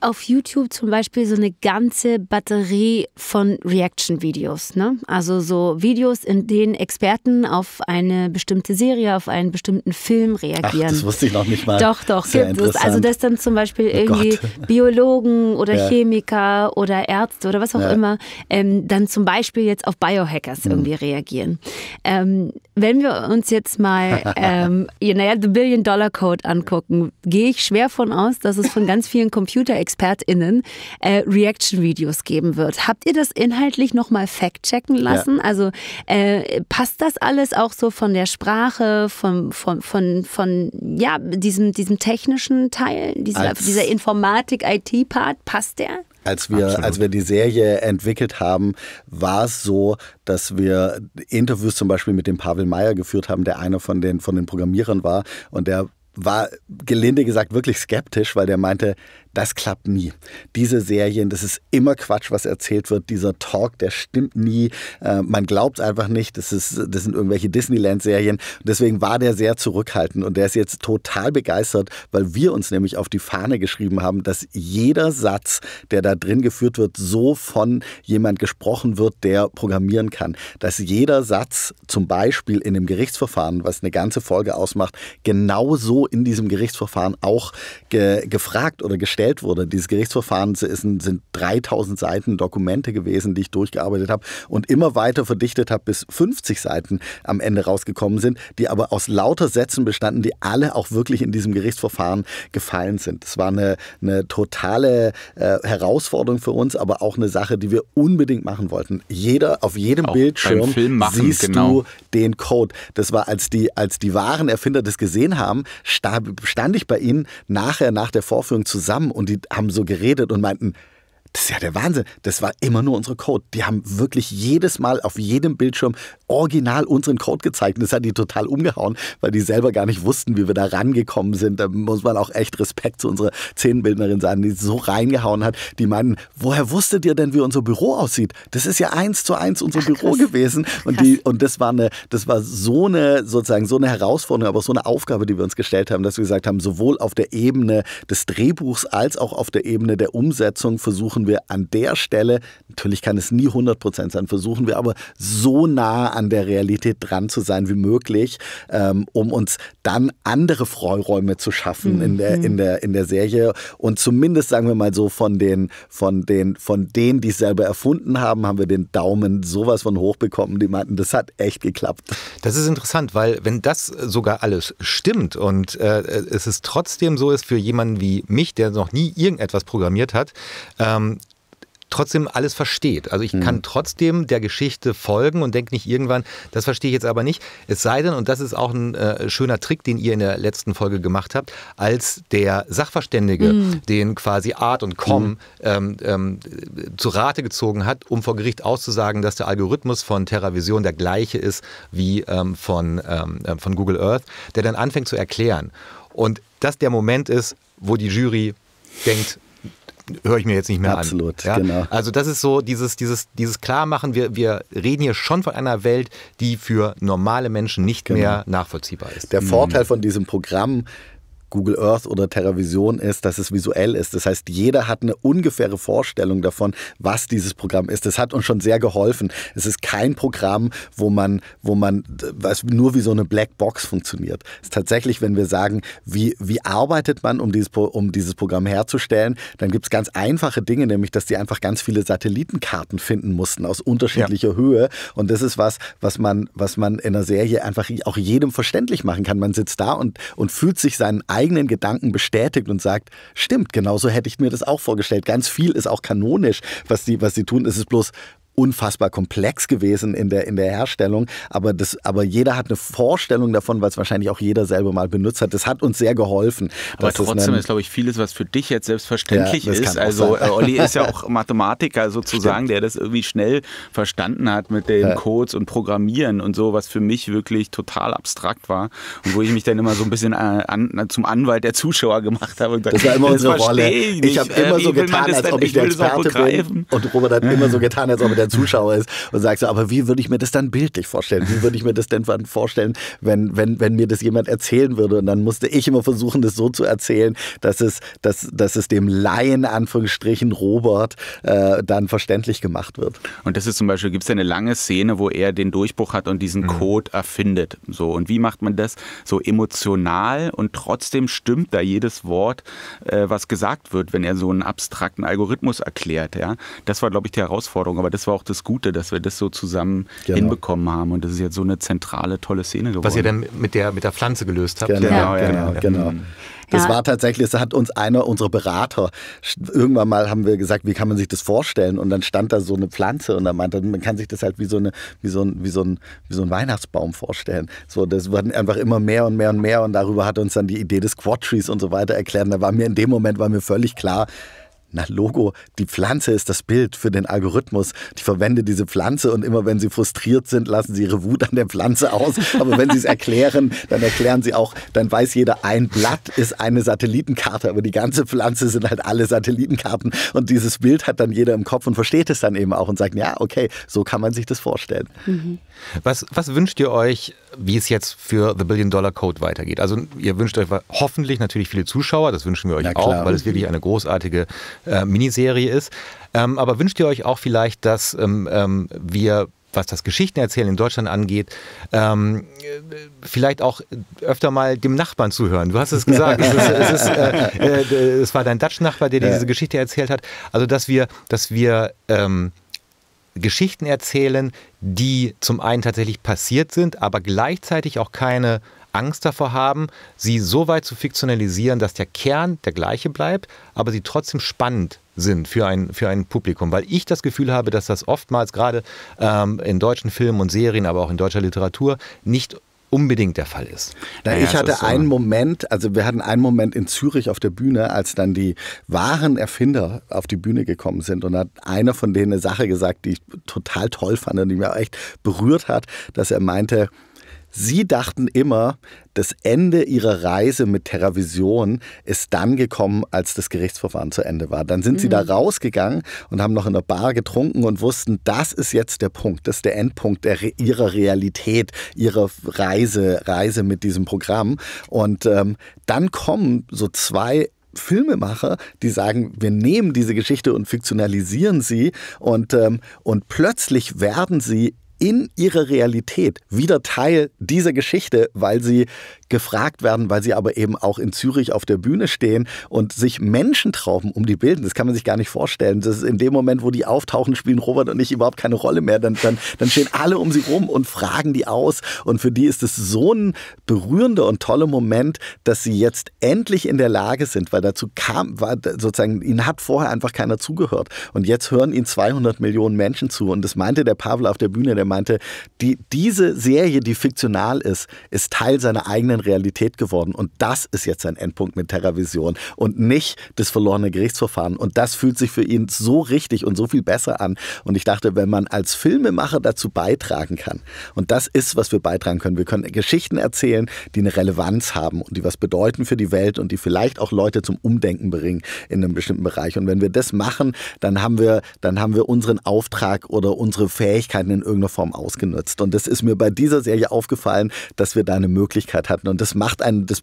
auf YouTube zum Beispiel so eine ganze Batterie von Reaction-Videos. Ne? Also so Videos, in denen Experten auf eine bestimmte Serie, auf einen bestimmten Film reagieren. Ach, das wusste ich noch nicht mal. Doch, doch, Sehr gibt es. Also dass dann zum Beispiel oh irgendwie Gott. Biologen oder ja. Chemiker oder Ärzte oder was auch ja. immer ähm, dann zum Beispiel jetzt auf Biohackers mhm. irgendwie reagieren. Ähm, wenn wir uns jetzt mal ähm, naja, The Billion Dollar Code angucken, gehe ich schwer von aus, dass es von ganz vielen Computerexperten ExpertInnen äh, Reaction-Videos geben wird. Habt ihr das inhaltlich nochmal fact-checken lassen? Ja. Also äh, passt das alles auch so von der Sprache, von, von, von, von ja, diesem, diesem technischen Teil, dieser, dieser Informatik-IT-Part, passt der? Als wir, als wir die Serie entwickelt haben, war es so, dass wir Interviews zum Beispiel mit dem Pavel Meyer geführt haben, der einer von den, von den Programmierern war und der war gelinde gesagt wirklich skeptisch, weil der meinte, das klappt nie. Diese Serien, das ist immer Quatsch, was erzählt wird. Dieser Talk, der stimmt nie. Äh, man glaubt einfach nicht. Das, ist, das sind irgendwelche Disneyland-Serien. Deswegen war der sehr zurückhaltend und der ist jetzt total begeistert, weil wir uns nämlich auf die Fahne geschrieben haben, dass jeder Satz, der da drin geführt wird, so von jemand gesprochen wird, der programmieren kann. Dass jeder Satz zum Beispiel in einem Gerichtsverfahren, was eine ganze Folge ausmacht, genau so in diesem Gerichtsverfahren auch ge gefragt oder gestellt wurde. Dieses Gerichtsverfahren sind, sind 3000 Seiten Dokumente gewesen, die ich durchgearbeitet habe und immer weiter verdichtet habe, bis 50 Seiten am Ende rausgekommen sind, die aber aus lauter Sätzen bestanden, die alle auch wirklich in diesem Gerichtsverfahren gefallen sind. Es war eine, eine totale äh, Herausforderung für uns, aber auch eine Sache, die wir unbedingt machen wollten. Jeder auf jedem auch Bildschirm machen, siehst genau. du den Code. Das war als die als die wahren Erfinder das gesehen haben, stand ich bei ihnen nachher nach der Vorführung zusammen und die haben so geredet und meinten, das ist ja der Wahnsinn. Das war immer nur unsere Code. Die haben wirklich jedes Mal auf jedem Bildschirm original unseren Code gezeigt. Und das hat die total umgehauen, weil die selber gar nicht wussten, wie wir da rangekommen sind. Da muss man auch echt Respekt zu unserer Szenenbildnerin sagen, die so reingehauen hat. Die meinen, woher wusstet ihr denn, wie unser Büro aussieht? Das ist ja eins zu eins unser Ach, Büro gewesen. Und, die, und das, war eine, das war so eine, sozusagen, so eine Herausforderung, aber so eine Aufgabe, die wir uns gestellt haben, dass wir gesagt haben, sowohl auf der Ebene des Drehbuchs als auch auf der Ebene der Umsetzung versuchen, versuchen wir an der Stelle, natürlich kann es nie 100% sein, versuchen wir aber so nah an der Realität dran zu sein wie möglich, ähm, um uns dann andere Freiräume zu schaffen mhm. in, der, mhm. in, der, in der Serie. Und zumindest, sagen wir mal so, von den, von den, von denen, die es selber erfunden haben, haben wir den Daumen sowas von hochbekommen, Die meinten, das hat echt geklappt. Das ist interessant, weil wenn das sogar alles stimmt und äh, es ist trotzdem so ist für jemanden wie mich, der noch nie irgendetwas programmiert hat, ähm, trotzdem alles versteht. Also ich mhm. kann trotzdem der Geschichte folgen und denke nicht irgendwann, das verstehe ich jetzt aber nicht. Es sei denn, und das ist auch ein äh, schöner Trick, den ihr in der letzten Folge gemacht habt, als der Sachverständige, mhm. den quasi Art und Com mhm. ähm, ähm, zu Rate gezogen hat, um vor Gericht auszusagen, dass der Algorithmus von TerraVision der gleiche ist wie ähm, von, ähm, äh, von Google Earth, der dann anfängt zu erklären. Und das der Moment ist, wo die Jury denkt, höre ich mir jetzt nicht mehr Absolut, an. Absolut, ja? genau. Also das ist so dieses, dieses, dieses Klarmachen, wir, wir reden hier schon von einer Welt, die für normale Menschen nicht genau. mehr nachvollziehbar ist. Der mhm. Vorteil von diesem Programm Google Earth oder TerraVision ist, dass es visuell ist. Das heißt, jeder hat eine ungefähre Vorstellung davon, was dieses Programm ist. Das hat uns schon sehr geholfen. Es ist kein Programm, wo man, wo man was nur wie so eine Blackbox funktioniert. Es ist tatsächlich, wenn wir sagen, wie, wie arbeitet man, um dieses, um dieses Programm herzustellen, dann gibt es ganz einfache Dinge, nämlich, dass die einfach ganz viele Satellitenkarten finden mussten aus unterschiedlicher ja. Höhe. Und das ist was, was man, was man in einer Serie einfach auch jedem verständlich machen kann. Man sitzt da und, und fühlt sich seinen eigenen eigenen Gedanken bestätigt und sagt, stimmt, genauso hätte ich mir das auch vorgestellt. Ganz viel ist auch kanonisch, was die, was sie tun. Es ist bloß unfassbar komplex gewesen in der, in der Herstellung. Aber, das, aber jeder hat eine Vorstellung davon, weil es wahrscheinlich auch jeder selber mal benutzt hat. Das hat uns sehr geholfen. Aber trotzdem ist, glaube ich, vieles, was für dich jetzt selbstverständlich ja, ist. Also sein. Äh, Olli ist ja auch Mathematiker sozusagen, Stimmt. der das irgendwie schnell verstanden hat mit den ja. Codes und Programmieren und so, was für mich wirklich total abstrakt war. Und wo ich mich dann immer so ein bisschen äh, an, äh, zum Anwalt der Zuschauer gemacht habe. Gesagt, das war immer unsere Rolle. Ich, ich habe immer so getan, als ob ich der Experte bin. Und Robert hat immer so getan, als ob er der der Zuschauer ist und sagst so, aber wie würde ich mir das dann bildlich vorstellen? Wie würde ich mir das denn vorstellen, wenn, wenn, wenn mir das jemand erzählen würde? Und dann musste ich immer versuchen, das so zu erzählen, dass es, dass, dass es dem Laien, Anführungsstrichen, Robert, äh, dann verständlich gemacht wird. Und das ist zum Beispiel, gibt es ja eine lange Szene, wo er den Durchbruch hat und diesen mhm. Code erfindet. So, und wie macht man das so emotional und trotzdem stimmt da jedes Wort, äh, was gesagt wird, wenn er so einen abstrakten Algorithmus erklärt. Ja? Das war, glaube ich, die Herausforderung, aber das war auch das Gute, dass wir das so zusammen genau. hinbekommen haben. Und das ist jetzt so eine zentrale, tolle Szene geworden. Was ihr dann mit der, mit der Pflanze gelöst habt. Genau, genau, ja, genau. genau. Das ja. war tatsächlich, das hat uns einer unserer Berater, irgendwann mal haben wir gesagt, wie kann man sich das vorstellen? Und dann stand da so eine Pflanze und dann meinte, man kann sich das halt wie so, eine, wie so, ein, wie so, ein, wie so ein Weihnachtsbaum vorstellen. So, das wurden einfach immer mehr und mehr und mehr und darüber hat uns dann die Idee des Quadtrees und so weiter erklärt. Und da war mir in dem Moment war mir völlig klar, na Logo, die Pflanze ist das Bild für den Algorithmus. Die verwende diese Pflanze und immer wenn sie frustriert sind, lassen sie ihre Wut an der Pflanze aus. Aber wenn sie es erklären, dann erklären sie auch, dann weiß jeder, ein Blatt ist eine Satellitenkarte, aber die ganze Pflanze sind halt alle Satellitenkarten. Und dieses Bild hat dann jeder im Kopf und versteht es dann eben auch und sagt, ja, okay, so kann man sich das vorstellen. Mhm. Was, was wünscht ihr euch, wie es jetzt für The Billion Dollar Code weitergeht? Also ihr wünscht euch hoffentlich natürlich viele Zuschauer, das wünschen wir euch auch, weil es wirklich eine großartige äh, Miniserie ist. Ähm, aber wünscht ihr euch auch vielleicht, dass ähm, ähm wir was das Geschichtenerzählen in Deutschland angeht, ähm, vielleicht auch öfter mal dem Nachbarn zuhören. Du hast es gesagt, es, ist, es, ist, äh, äh, es, war dein Dutch-Nachbar, der dir ja. diese Geschichte erzählt hat. Also, dass wir, dass wir ähm, Geschichten erzählen, die zum einen tatsächlich passiert sind, aber gleichzeitig auch keine Angst davor haben, sie so weit zu fiktionalisieren, dass der Kern der gleiche bleibt, aber sie trotzdem spannend sind für ein, für ein Publikum. Weil ich das Gefühl habe, dass das oftmals gerade ähm, in deutschen Filmen und Serien, aber auch in deutscher Literatur nicht unbedingt der Fall ist. Na, ich hatte so. einen ne? Moment, also wir hatten einen Moment in Zürich auf der Bühne, als dann die wahren Erfinder auf die Bühne gekommen sind und hat einer von denen eine Sache gesagt, die ich total toll fand und die mich auch echt berührt hat, dass er meinte, Sie dachten immer, das Ende ihrer Reise mit Terravision ist dann gekommen, als das Gerichtsverfahren zu Ende war. Dann sind mhm. sie da mhm. rausgegangen und haben noch in der Bar getrunken und wussten, das ist jetzt der Punkt, das ist der Endpunkt der, ihrer Realität, ihrer Reise, Reise mit diesem Programm. Und ähm, dann kommen so zwei Filmemacher, die sagen, wir nehmen diese Geschichte und fiktionalisieren sie und, ähm, und plötzlich werden sie in ihrer Realität wieder Teil dieser Geschichte, weil sie gefragt werden, weil sie aber eben auch in Zürich auf der Bühne stehen und sich Menschen trauben um die bilden. Das kann man sich gar nicht vorstellen. Das ist in dem Moment, wo die auftauchen, spielen Robert und ich überhaupt keine Rolle mehr. Dann, dann, dann stehen alle um sie rum und fragen die aus. Und für die ist es so ein berührender und toller Moment, dass sie jetzt endlich in der Lage sind, weil dazu kam, war sozusagen, ihnen hat vorher einfach keiner zugehört. Und jetzt hören ihnen 200 Millionen Menschen zu. Und das meinte der Pavel auf der Bühne, der meinte, die, diese Serie, die fiktional ist, ist Teil seiner eigenen eigenen Realität geworden. Und das ist jetzt sein Endpunkt mit Terravision und nicht das verlorene Gerichtsverfahren. Und das fühlt sich für ihn so richtig und so viel besser an. Und ich dachte, wenn man als Filmemacher dazu beitragen kann, und das ist, was wir beitragen können, wir können Geschichten erzählen, die eine Relevanz haben und die was bedeuten für die Welt und die vielleicht auch Leute zum Umdenken bringen in einem bestimmten Bereich. Und wenn wir das machen, dann haben wir, dann haben wir unseren Auftrag oder unsere Fähigkeiten in irgendeiner Form ausgenutzt. Und das ist mir bei dieser Serie aufgefallen, dass wir da eine Möglichkeit hatten, arbeiten. Und das macht einen, das,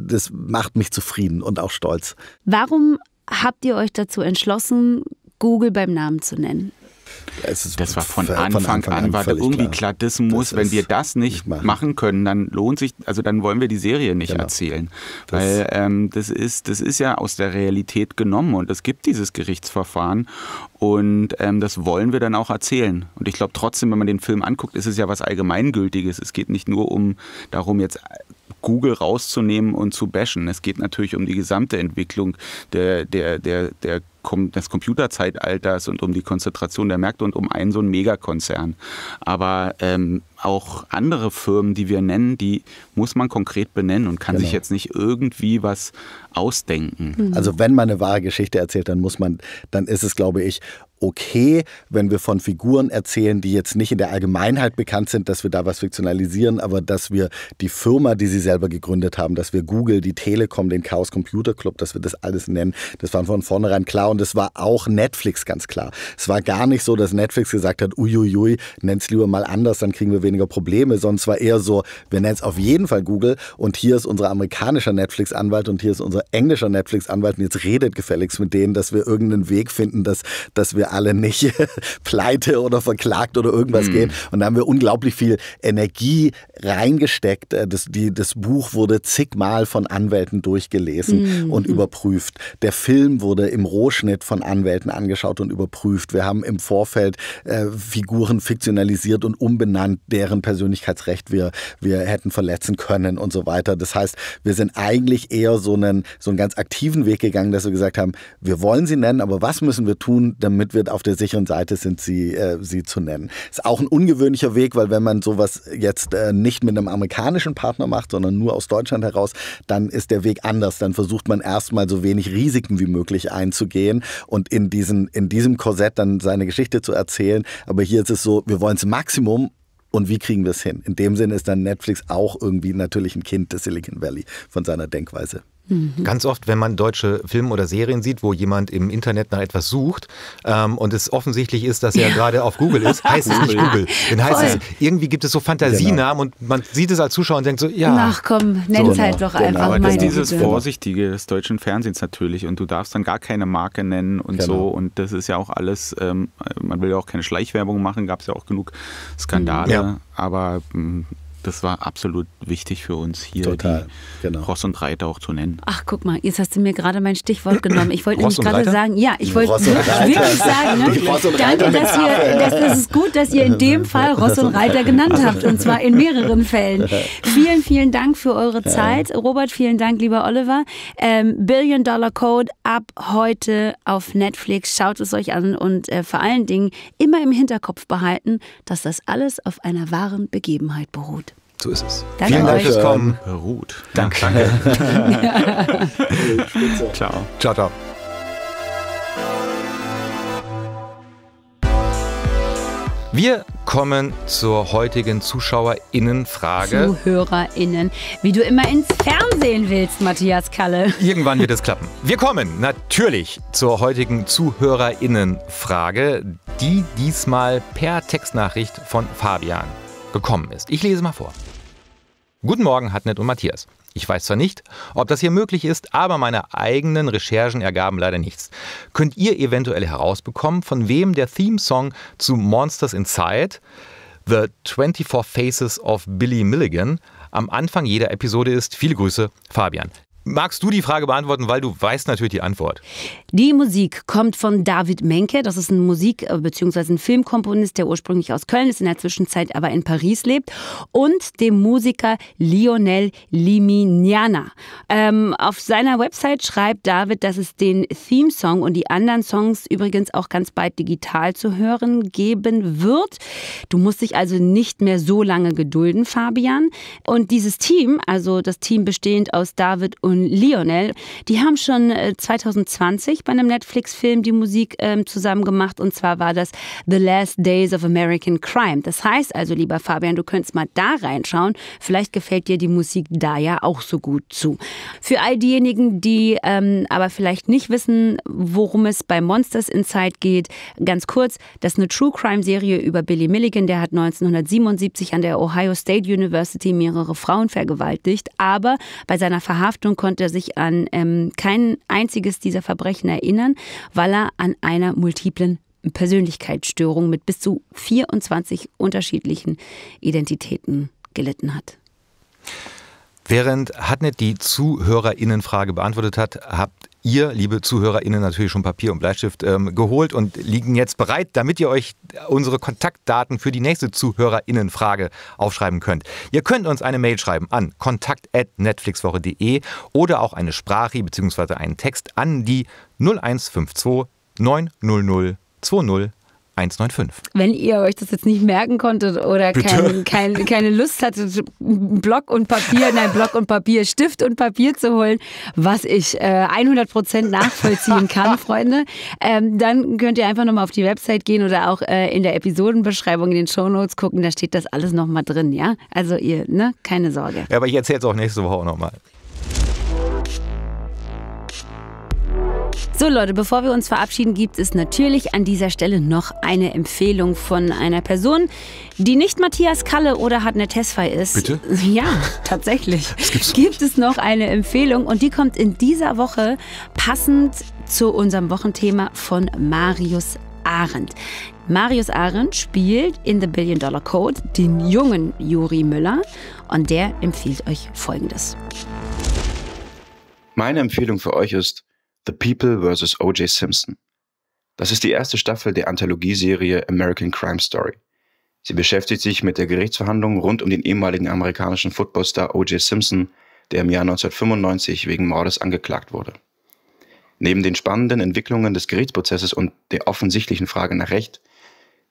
das macht mich zufrieden und auch stolz. Warum habt ihr euch dazu entschlossen, Google beim Namen zu nennen? Ja, das war von Anfang, von Anfang an, an war irgendwie klar, das muss, das wenn wir das nicht, nicht machen. machen. können, dann lohnt sich, also dann wollen wir die Serie nicht genau. erzählen. Das weil ähm, das, ist, das ist ja aus der Realität genommen und es gibt dieses Gerichtsverfahren und ähm, das wollen wir dann auch erzählen. Und ich glaube trotzdem, wenn man den Film anguckt, ist es ja was Allgemeingültiges. Es geht nicht nur um darum, jetzt Google rauszunehmen und zu bashen. Es geht natürlich um die gesamte Entwicklung der, der, der, der des Computerzeitalters und um die Konzentration der Märkte und um einen so einen Megakonzern. Aber ähm, auch andere Firmen, die wir nennen, die muss man konkret benennen und kann genau. sich jetzt nicht irgendwie was ausdenken. Also wenn man eine wahre Geschichte erzählt, dann muss man, dann ist es, glaube ich, okay, wenn wir von Figuren erzählen, die jetzt nicht in der Allgemeinheit bekannt sind, dass wir da was fiktionalisieren, aber dass wir die Firma, die sie selber gegründet haben, dass wir Google, die Telekom, den Chaos Computer Club, dass wir das alles nennen, das war von vornherein klar und das war auch Netflix ganz klar. Es war gar nicht so, dass Netflix gesagt hat, uiuiui, nenn es lieber mal anders, dann kriegen wir weniger Probleme, sonst war eher so, wir nennen es auf jeden Fall Google und hier ist unser amerikanischer Netflix-Anwalt und hier ist unser englischer Netflix-Anwalt und jetzt redet gefälligst mit denen, dass wir irgendeinen Weg finden, dass, dass wir wir alle nicht pleite oder verklagt oder irgendwas mhm. gehen. Und da haben wir unglaublich viel Energie reingesteckt. Äh, das, die, das Buch wurde zigmal von Anwälten durchgelesen mhm. und überprüft. Der Film wurde im Rohschnitt von Anwälten angeschaut und überprüft. Wir haben im Vorfeld äh, Figuren fiktionalisiert und umbenannt, deren Persönlichkeitsrecht wir, wir hätten verletzen können und so weiter. Das heißt, wir sind eigentlich eher so einen, so einen ganz aktiven Weg gegangen, dass wir gesagt haben, wir wollen sie nennen, aber was müssen wir tun, damit wir wird, auf der sicheren Seite sind, sie, äh, sie zu nennen. Ist auch ein ungewöhnlicher Weg, weil wenn man sowas jetzt äh, nicht mit einem amerikanischen Partner macht, sondern nur aus Deutschland heraus, dann ist der Weg anders. Dann versucht man erstmal so wenig Risiken wie möglich einzugehen und in, diesen, in diesem Korsett dann seine Geschichte zu erzählen. Aber hier ist es so, wir wollen es Maximum und wie kriegen wir es hin? In dem Sinne ist dann Netflix auch irgendwie natürlich ein Kind des Silicon Valley von seiner Denkweise. Mhm. Ganz oft, wenn man deutsche Filme oder Serien sieht, wo jemand im Internet nach etwas sucht ähm, und es offensichtlich ist, dass er ja. gerade auf Google ist, heißt es nicht Google. Dann heißt Voll. es, irgendwie gibt es so Fantasienamen genau. und man sieht es als Zuschauer und denkt so, ja. Ach komm, nenn es so, halt genau. doch einfach. genau. einfach. Aber das ist dieses Bitte. Vorsichtige des deutschen Fernsehens natürlich und du darfst dann gar keine Marke nennen und genau. so und das ist ja auch alles, ähm, man will ja auch keine Schleichwerbung machen, gab es ja auch genug Skandale, mhm. ja. aber mh, mm, das war absolut wichtig für uns hier, Total, genau. Ross und Reiter auch zu nennen. Ach, guck mal, jetzt hast du mir gerade mein Stichwort genommen. Ich wollte nämlich gerade sagen, ja, ich wollte wirklich sagen, ne? danke, dass ihr, das, das ist gut, dass ihr in dem Fall Ross und Reiter genannt also, habt und zwar in mehreren Fällen. Vielen, vielen Dank für eure Zeit. Robert, vielen Dank, lieber Oliver. Ähm, Billion Dollar Code ab heute auf Netflix. Schaut es euch an und äh, vor allen Dingen immer im Hinterkopf behalten, dass das alles auf einer wahren Begebenheit beruht. So ist es. Danke Vielen Dank fürs Kommen. Ruth. Danke. Ja, danke. ciao. Ciao, ciao. Wir kommen zur heutigen ZuschauerInnenfrage. ZuhörerInnen. Wie du immer ins Fernsehen willst, Matthias Kalle. Irgendwann wird es klappen. Wir kommen natürlich zur heutigen ZuhörerInnenfrage, die diesmal per Textnachricht von Fabian gekommen ist. Ich lese mal vor. Guten Morgen, Hatnet und Matthias. Ich weiß zwar nicht, ob das hier möglich ist, aber meine eigenen Recherchen ergaben leider nichts. Könnt ihr eventuell herausbekommen, von wem der Theme-Song zu Monsters Inside, The 24 Faces of Billy Milligan, am Anfang jeder Episode ist? Viele Grüße, Fabian magst du die Frage beantworten, weil du weißt natürlich die Antwort. Die Musik kommt von David Menke. Das ist ein Musik- äh, bzw. ein Filmkomponist, der ursprünglich aus Köln ist, in der Zwischenzeit aber in Paris lebt. Und dem Musiker Lionel Limignana. Ähm, auf seiner Website schreibt David, dass es den Theme-Song und die anderen Songs übrigens auch ganz bald digital zu hören geben wird. Du musst dich also nicht mehr so lange gedulden, Fabian. Und dieses Team, also das Team bestehend aus David und und Lionel, die haben schon 2020 äh, bei einem Netflix-Film die Musik ähm, zusammen gemacht und zwar war das The Last Days of American Crime. Das heißt also, lieber Fabian, du könntest mal da reinschauen. Vielleicht gefällt dir die Musik da ja auch so gut zu. Für all diejenigen, die ähm, aber vielleicht nicht wissen, worum es bei Monsters Inside geht, ganz kurz, das ist eine True Crime-Serie über Billy Milligan, der hat 1977 an der Ohio State University mehrere Frauen vergewaltigt, aber bei seiner Verhaftung konnte er sich an ähm, kein einziges dieser Verbrechen erinnern, weil er an einer multiplen Persönlichkeitsstörung mit bis zu 24 unterschiedlichen Identitäten gelitten hat. Während Hadnet die ZuhörerInnenfrage beantwortet hat, habt ihr, liebe ZuhörerInnen, natürlich schon Papier und Bleistift ähm, geholt und liegen jetzt bereit, damit ihr euch unsere Kontaktdaten für die nächste ZuhörerInnen-Frage aufschreiben könnt. Ihr könnt uns eine Mail schreiben an kontakt.netflixwoche.de oder auch eine Sprache bzw. einen Text an die 0152 900 20 195. Wenn ihr euch das jetzt nicht merken konntet oder kein, kein, keine Lust hattet, Block und Papier, nein, Block und Papier, Stift und Papier zu holen, was ich äh, 100% nachvollziehen kann, Freunde, ähm, dann könnt ihr einfach nochmal auf die Website gehen oder auch äh, in der Episodenbeschreibung, in den Shownotes gucken, da steht das alles nochmal drin, ja? Also ihr, ne, keine Sorge. Ja, aber ich erzähl's auch nächste Woche nochmal. So Leute, bevor wir uns verabschieden, gibt es natürlich an dieser Stelle noch eine Empfehlung von einer Person, die nicht Matthias Kalle oder Hadne Tesfay ist. Bitte? Ja, tatsächlich. gibt es noch eine Empfehlung und die kommt in dieser Woche passend zu unserem Wochenthema von Marius Arendt. Marius Arendt spielt in The Billion Dollar Code den jungen Juri Müller und der empfiehlt euch Folgendes. Meine Empfehlung für euch ist, The People vs. O.J. Simpson. Das ist die erste Staffel der Anthologieserie American Crime Story. Sie beschäftigt sich mit der Gerichtsverhandlung rund um den ehemaligen amerikanischen Footballstar O.J. Simpson, der im Jahr 1995 wegen Mordes angeklagt wurde. Neben den spannenden Entwicklungen des Gerichtsprozesses und der offensichtlichen Frage nach Recht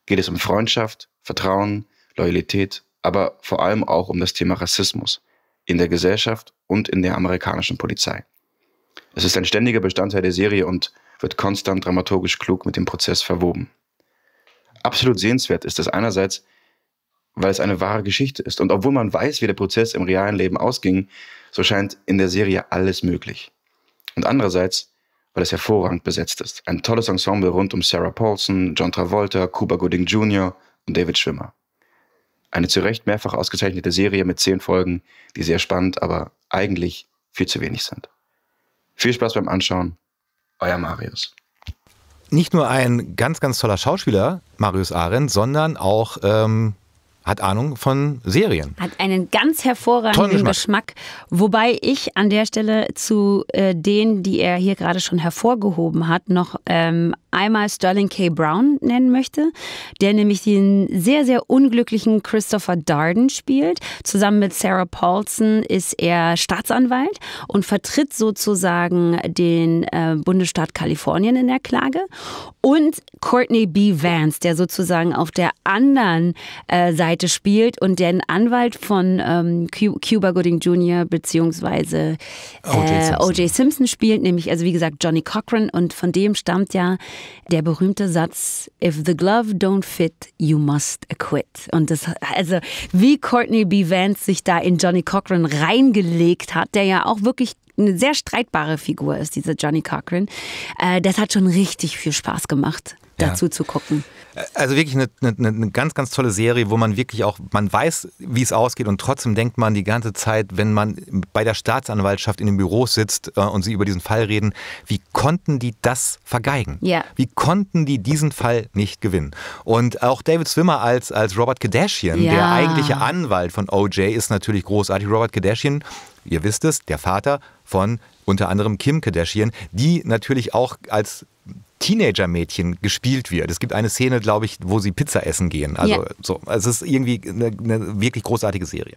geht es um Freundschaft, Vertrauen, Loyalität, aber vor allem auch um das Thema Rassismus in der Gesellschaft und in der amerikanischen Polizei. Es ist ein ständiger Bestandteil der Serie und wird konstant dramaturgisch klug mit dem Prozess verwoben. Absolut sehenswert ist es einerseits, weil es eine wahre Geschichte ist. Und obwohl man weiß, wie der Prozess im realen Leben ausging, so scheint in der Serie alles möglich. Und andererseits, weil es hervorragend besetzt ist. Ein tolles Ensemble rund um Sarah Paulson, John Travolta, Cuba Gooding Jr. und David Schwimmer. Eine zu Recht mehrfach ausgezeichnete Serie mit zehn Folgen, die sehr spannend, aber eigentlich viel zu wenig sind. Viel Spaß beim Anschauen. Euer Marius. Nicht nur ein ganz, ganz toller Schauspieler, Marius Arendt, sondern auch ähm, hat Ahnung von Serien. Hat einen ganz hervorragenden Geschmack. Geschmack. Wobei ich an der Stelle zu äh, denen, die er hier gerade schon hervorgehoben hat, noch ähm, einmal Sterling K. Brown nennen möchte, der nämlich den sehr, sehr unglücklichen Christopher Darden spielt. Zusammen mit Sarah Paulson ist er Staatsanwalt und vertritt sozusagen den äh, Bundesstaat Kalifornien in der Klage. Und Courtney B. Vance, der sozusagen auf der anderen äh, Seite Seite spielt und den Anwalt von ähm, Cuba Gooding Jr. beziehungsweise äh, O.J. Simpson. spielt, nämlich also wie gesagt Johnny Cochran und von dem stammt ja der berühmte Satz If the glove don't fit, you must acquit. Und das also wie Courtney B. Vance sich da in Johnny Cochran reingelegt hat, der ja auch wirklich eine sehr streitbare Figur ist, dieser Johnny Cochran. Äh, das hat schon richtig viel Spaß gemacht dazu ja. zu gucken. Also wirklich eine, eine, eine, ganz, ganz tolle Serie, wo man wirklich auch, man weiß, wie es ausgeht und trotzdem denkt man die ganze Zeit, wenn man bei der Staatsanwaltschaft in den Büros sitzt äh, und sie über diesen Fall reden, wie konnten die das vergeigen? Ja. Wie konnten die diesen Fall nicht gewinnen? Und auch David Swimmer als, als Robert Kardashian, ja. der eigentliche Anwalt von OJ, ist natürlich großartig. Robert Kardashian, ihr wisst es, der Vater von unter anderem Kim Kardashian, die natürlich auch als Teenager-Mädchen gespielt wird. Es gibt eine Szene, glaube ich, wo sie Pizza essen gehen. Also yeah. so, es ist irgendwie eine, eine wirklich großartige Serie.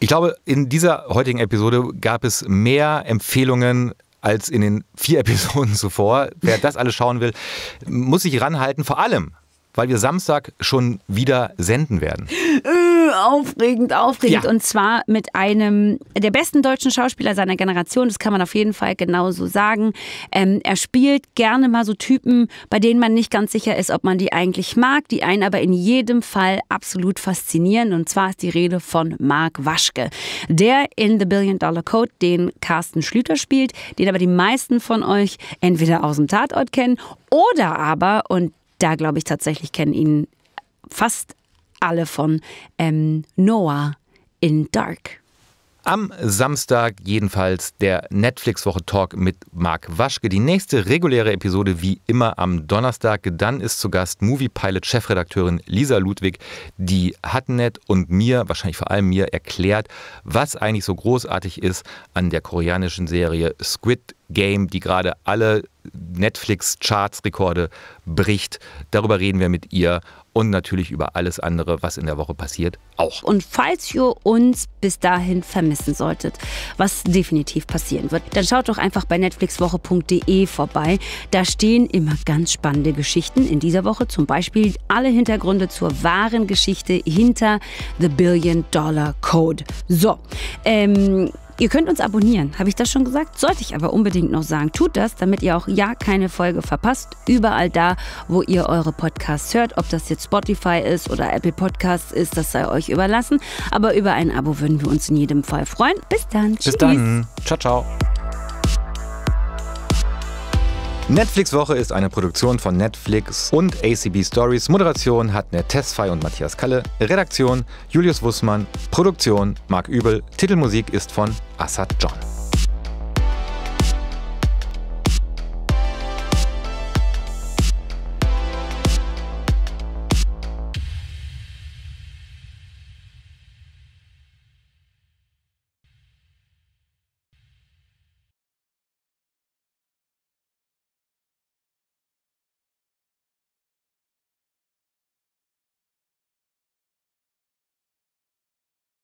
Ich glaube, in dieser heutigen Episode gab es mehr Empfehlungen als in den vier Episoden zuvor. Wer das alles schauen will, muss sich ranhalten, vor allem, weil wir Samstag schon wieder senden werden. aufregend, aufregend. Ja. Und zwar mit einem der besten deutschen Schauspieler seiner Generation. Das kann man auf jeden Fall genauso sagen. Ähm, er spielt gerne mal so Typen, bei denen man nicht ganz sicher ist, ob man die eigentlich mag, die einen aber in jedem Fall absolut faszinieren. Und zwar ist die Rede von Mark Waschke, der in The Billion Dollar Code den Carsten Schlüter spielt, den aber die meisten von euch entweder aus dem Tatort kennen oder aber, und da glaube ich tatsächlich kennen ihn fast alle von ähm, Noah in Dark. Am Samstag jedenfalls der Netflix-Woche-Talk mit Marc Waschke. Die nächste reguläre Episode wie immer am Donnerstag. Dann ist zu Gast Movie Pilot Chefredakteurin Lisa Ludwig, die hat net und mir, wahrscheinlich vor allem mir, erklärt, was eigentlich so großartig ist an der koreanischen Serie Squid Game, die gerade alle Netflix-Charts-Rekorde bricht. Darüber reden wir mit ihr und natürlich über alles andere, was in der Woche passiert, auch. Und falls ihr uns bis dahin vermissen solltet, was definitiv passieren wird, dann schaut doch einfach bei netflixwoche.de vorbei. Da stehen immer ganz spannende Geschichten. In dieser Woche zum Beispiel alle Hintergründe zur wahren Geschichte hinter The Billion Dollar Code. So, ähm, Ihr könnt uns abonnieren, habe ich das schon gesagt? Sollte ich aber unbedingt noch sagen. Tut das, damit ihr auch ja keine Folge verpasst. Überall da, wo ihr eure Podcasts hört, ob das jetzt Spotify ist oder Apple Podcasts ist, das sei euch überlassen. Aber über ein Abo würden wir uns in jedem Fall freuen. Bis dann. Bis Tschüss. dann. Ciao, ciao. Netflix-Woche ist eine Produktion von Netflix und ACB Stories. Moderation hat Ned und Matthias Kalle. Redaktion Julius Wussmann. Produktion Marc Übel. Titelmusik ist von Assad John.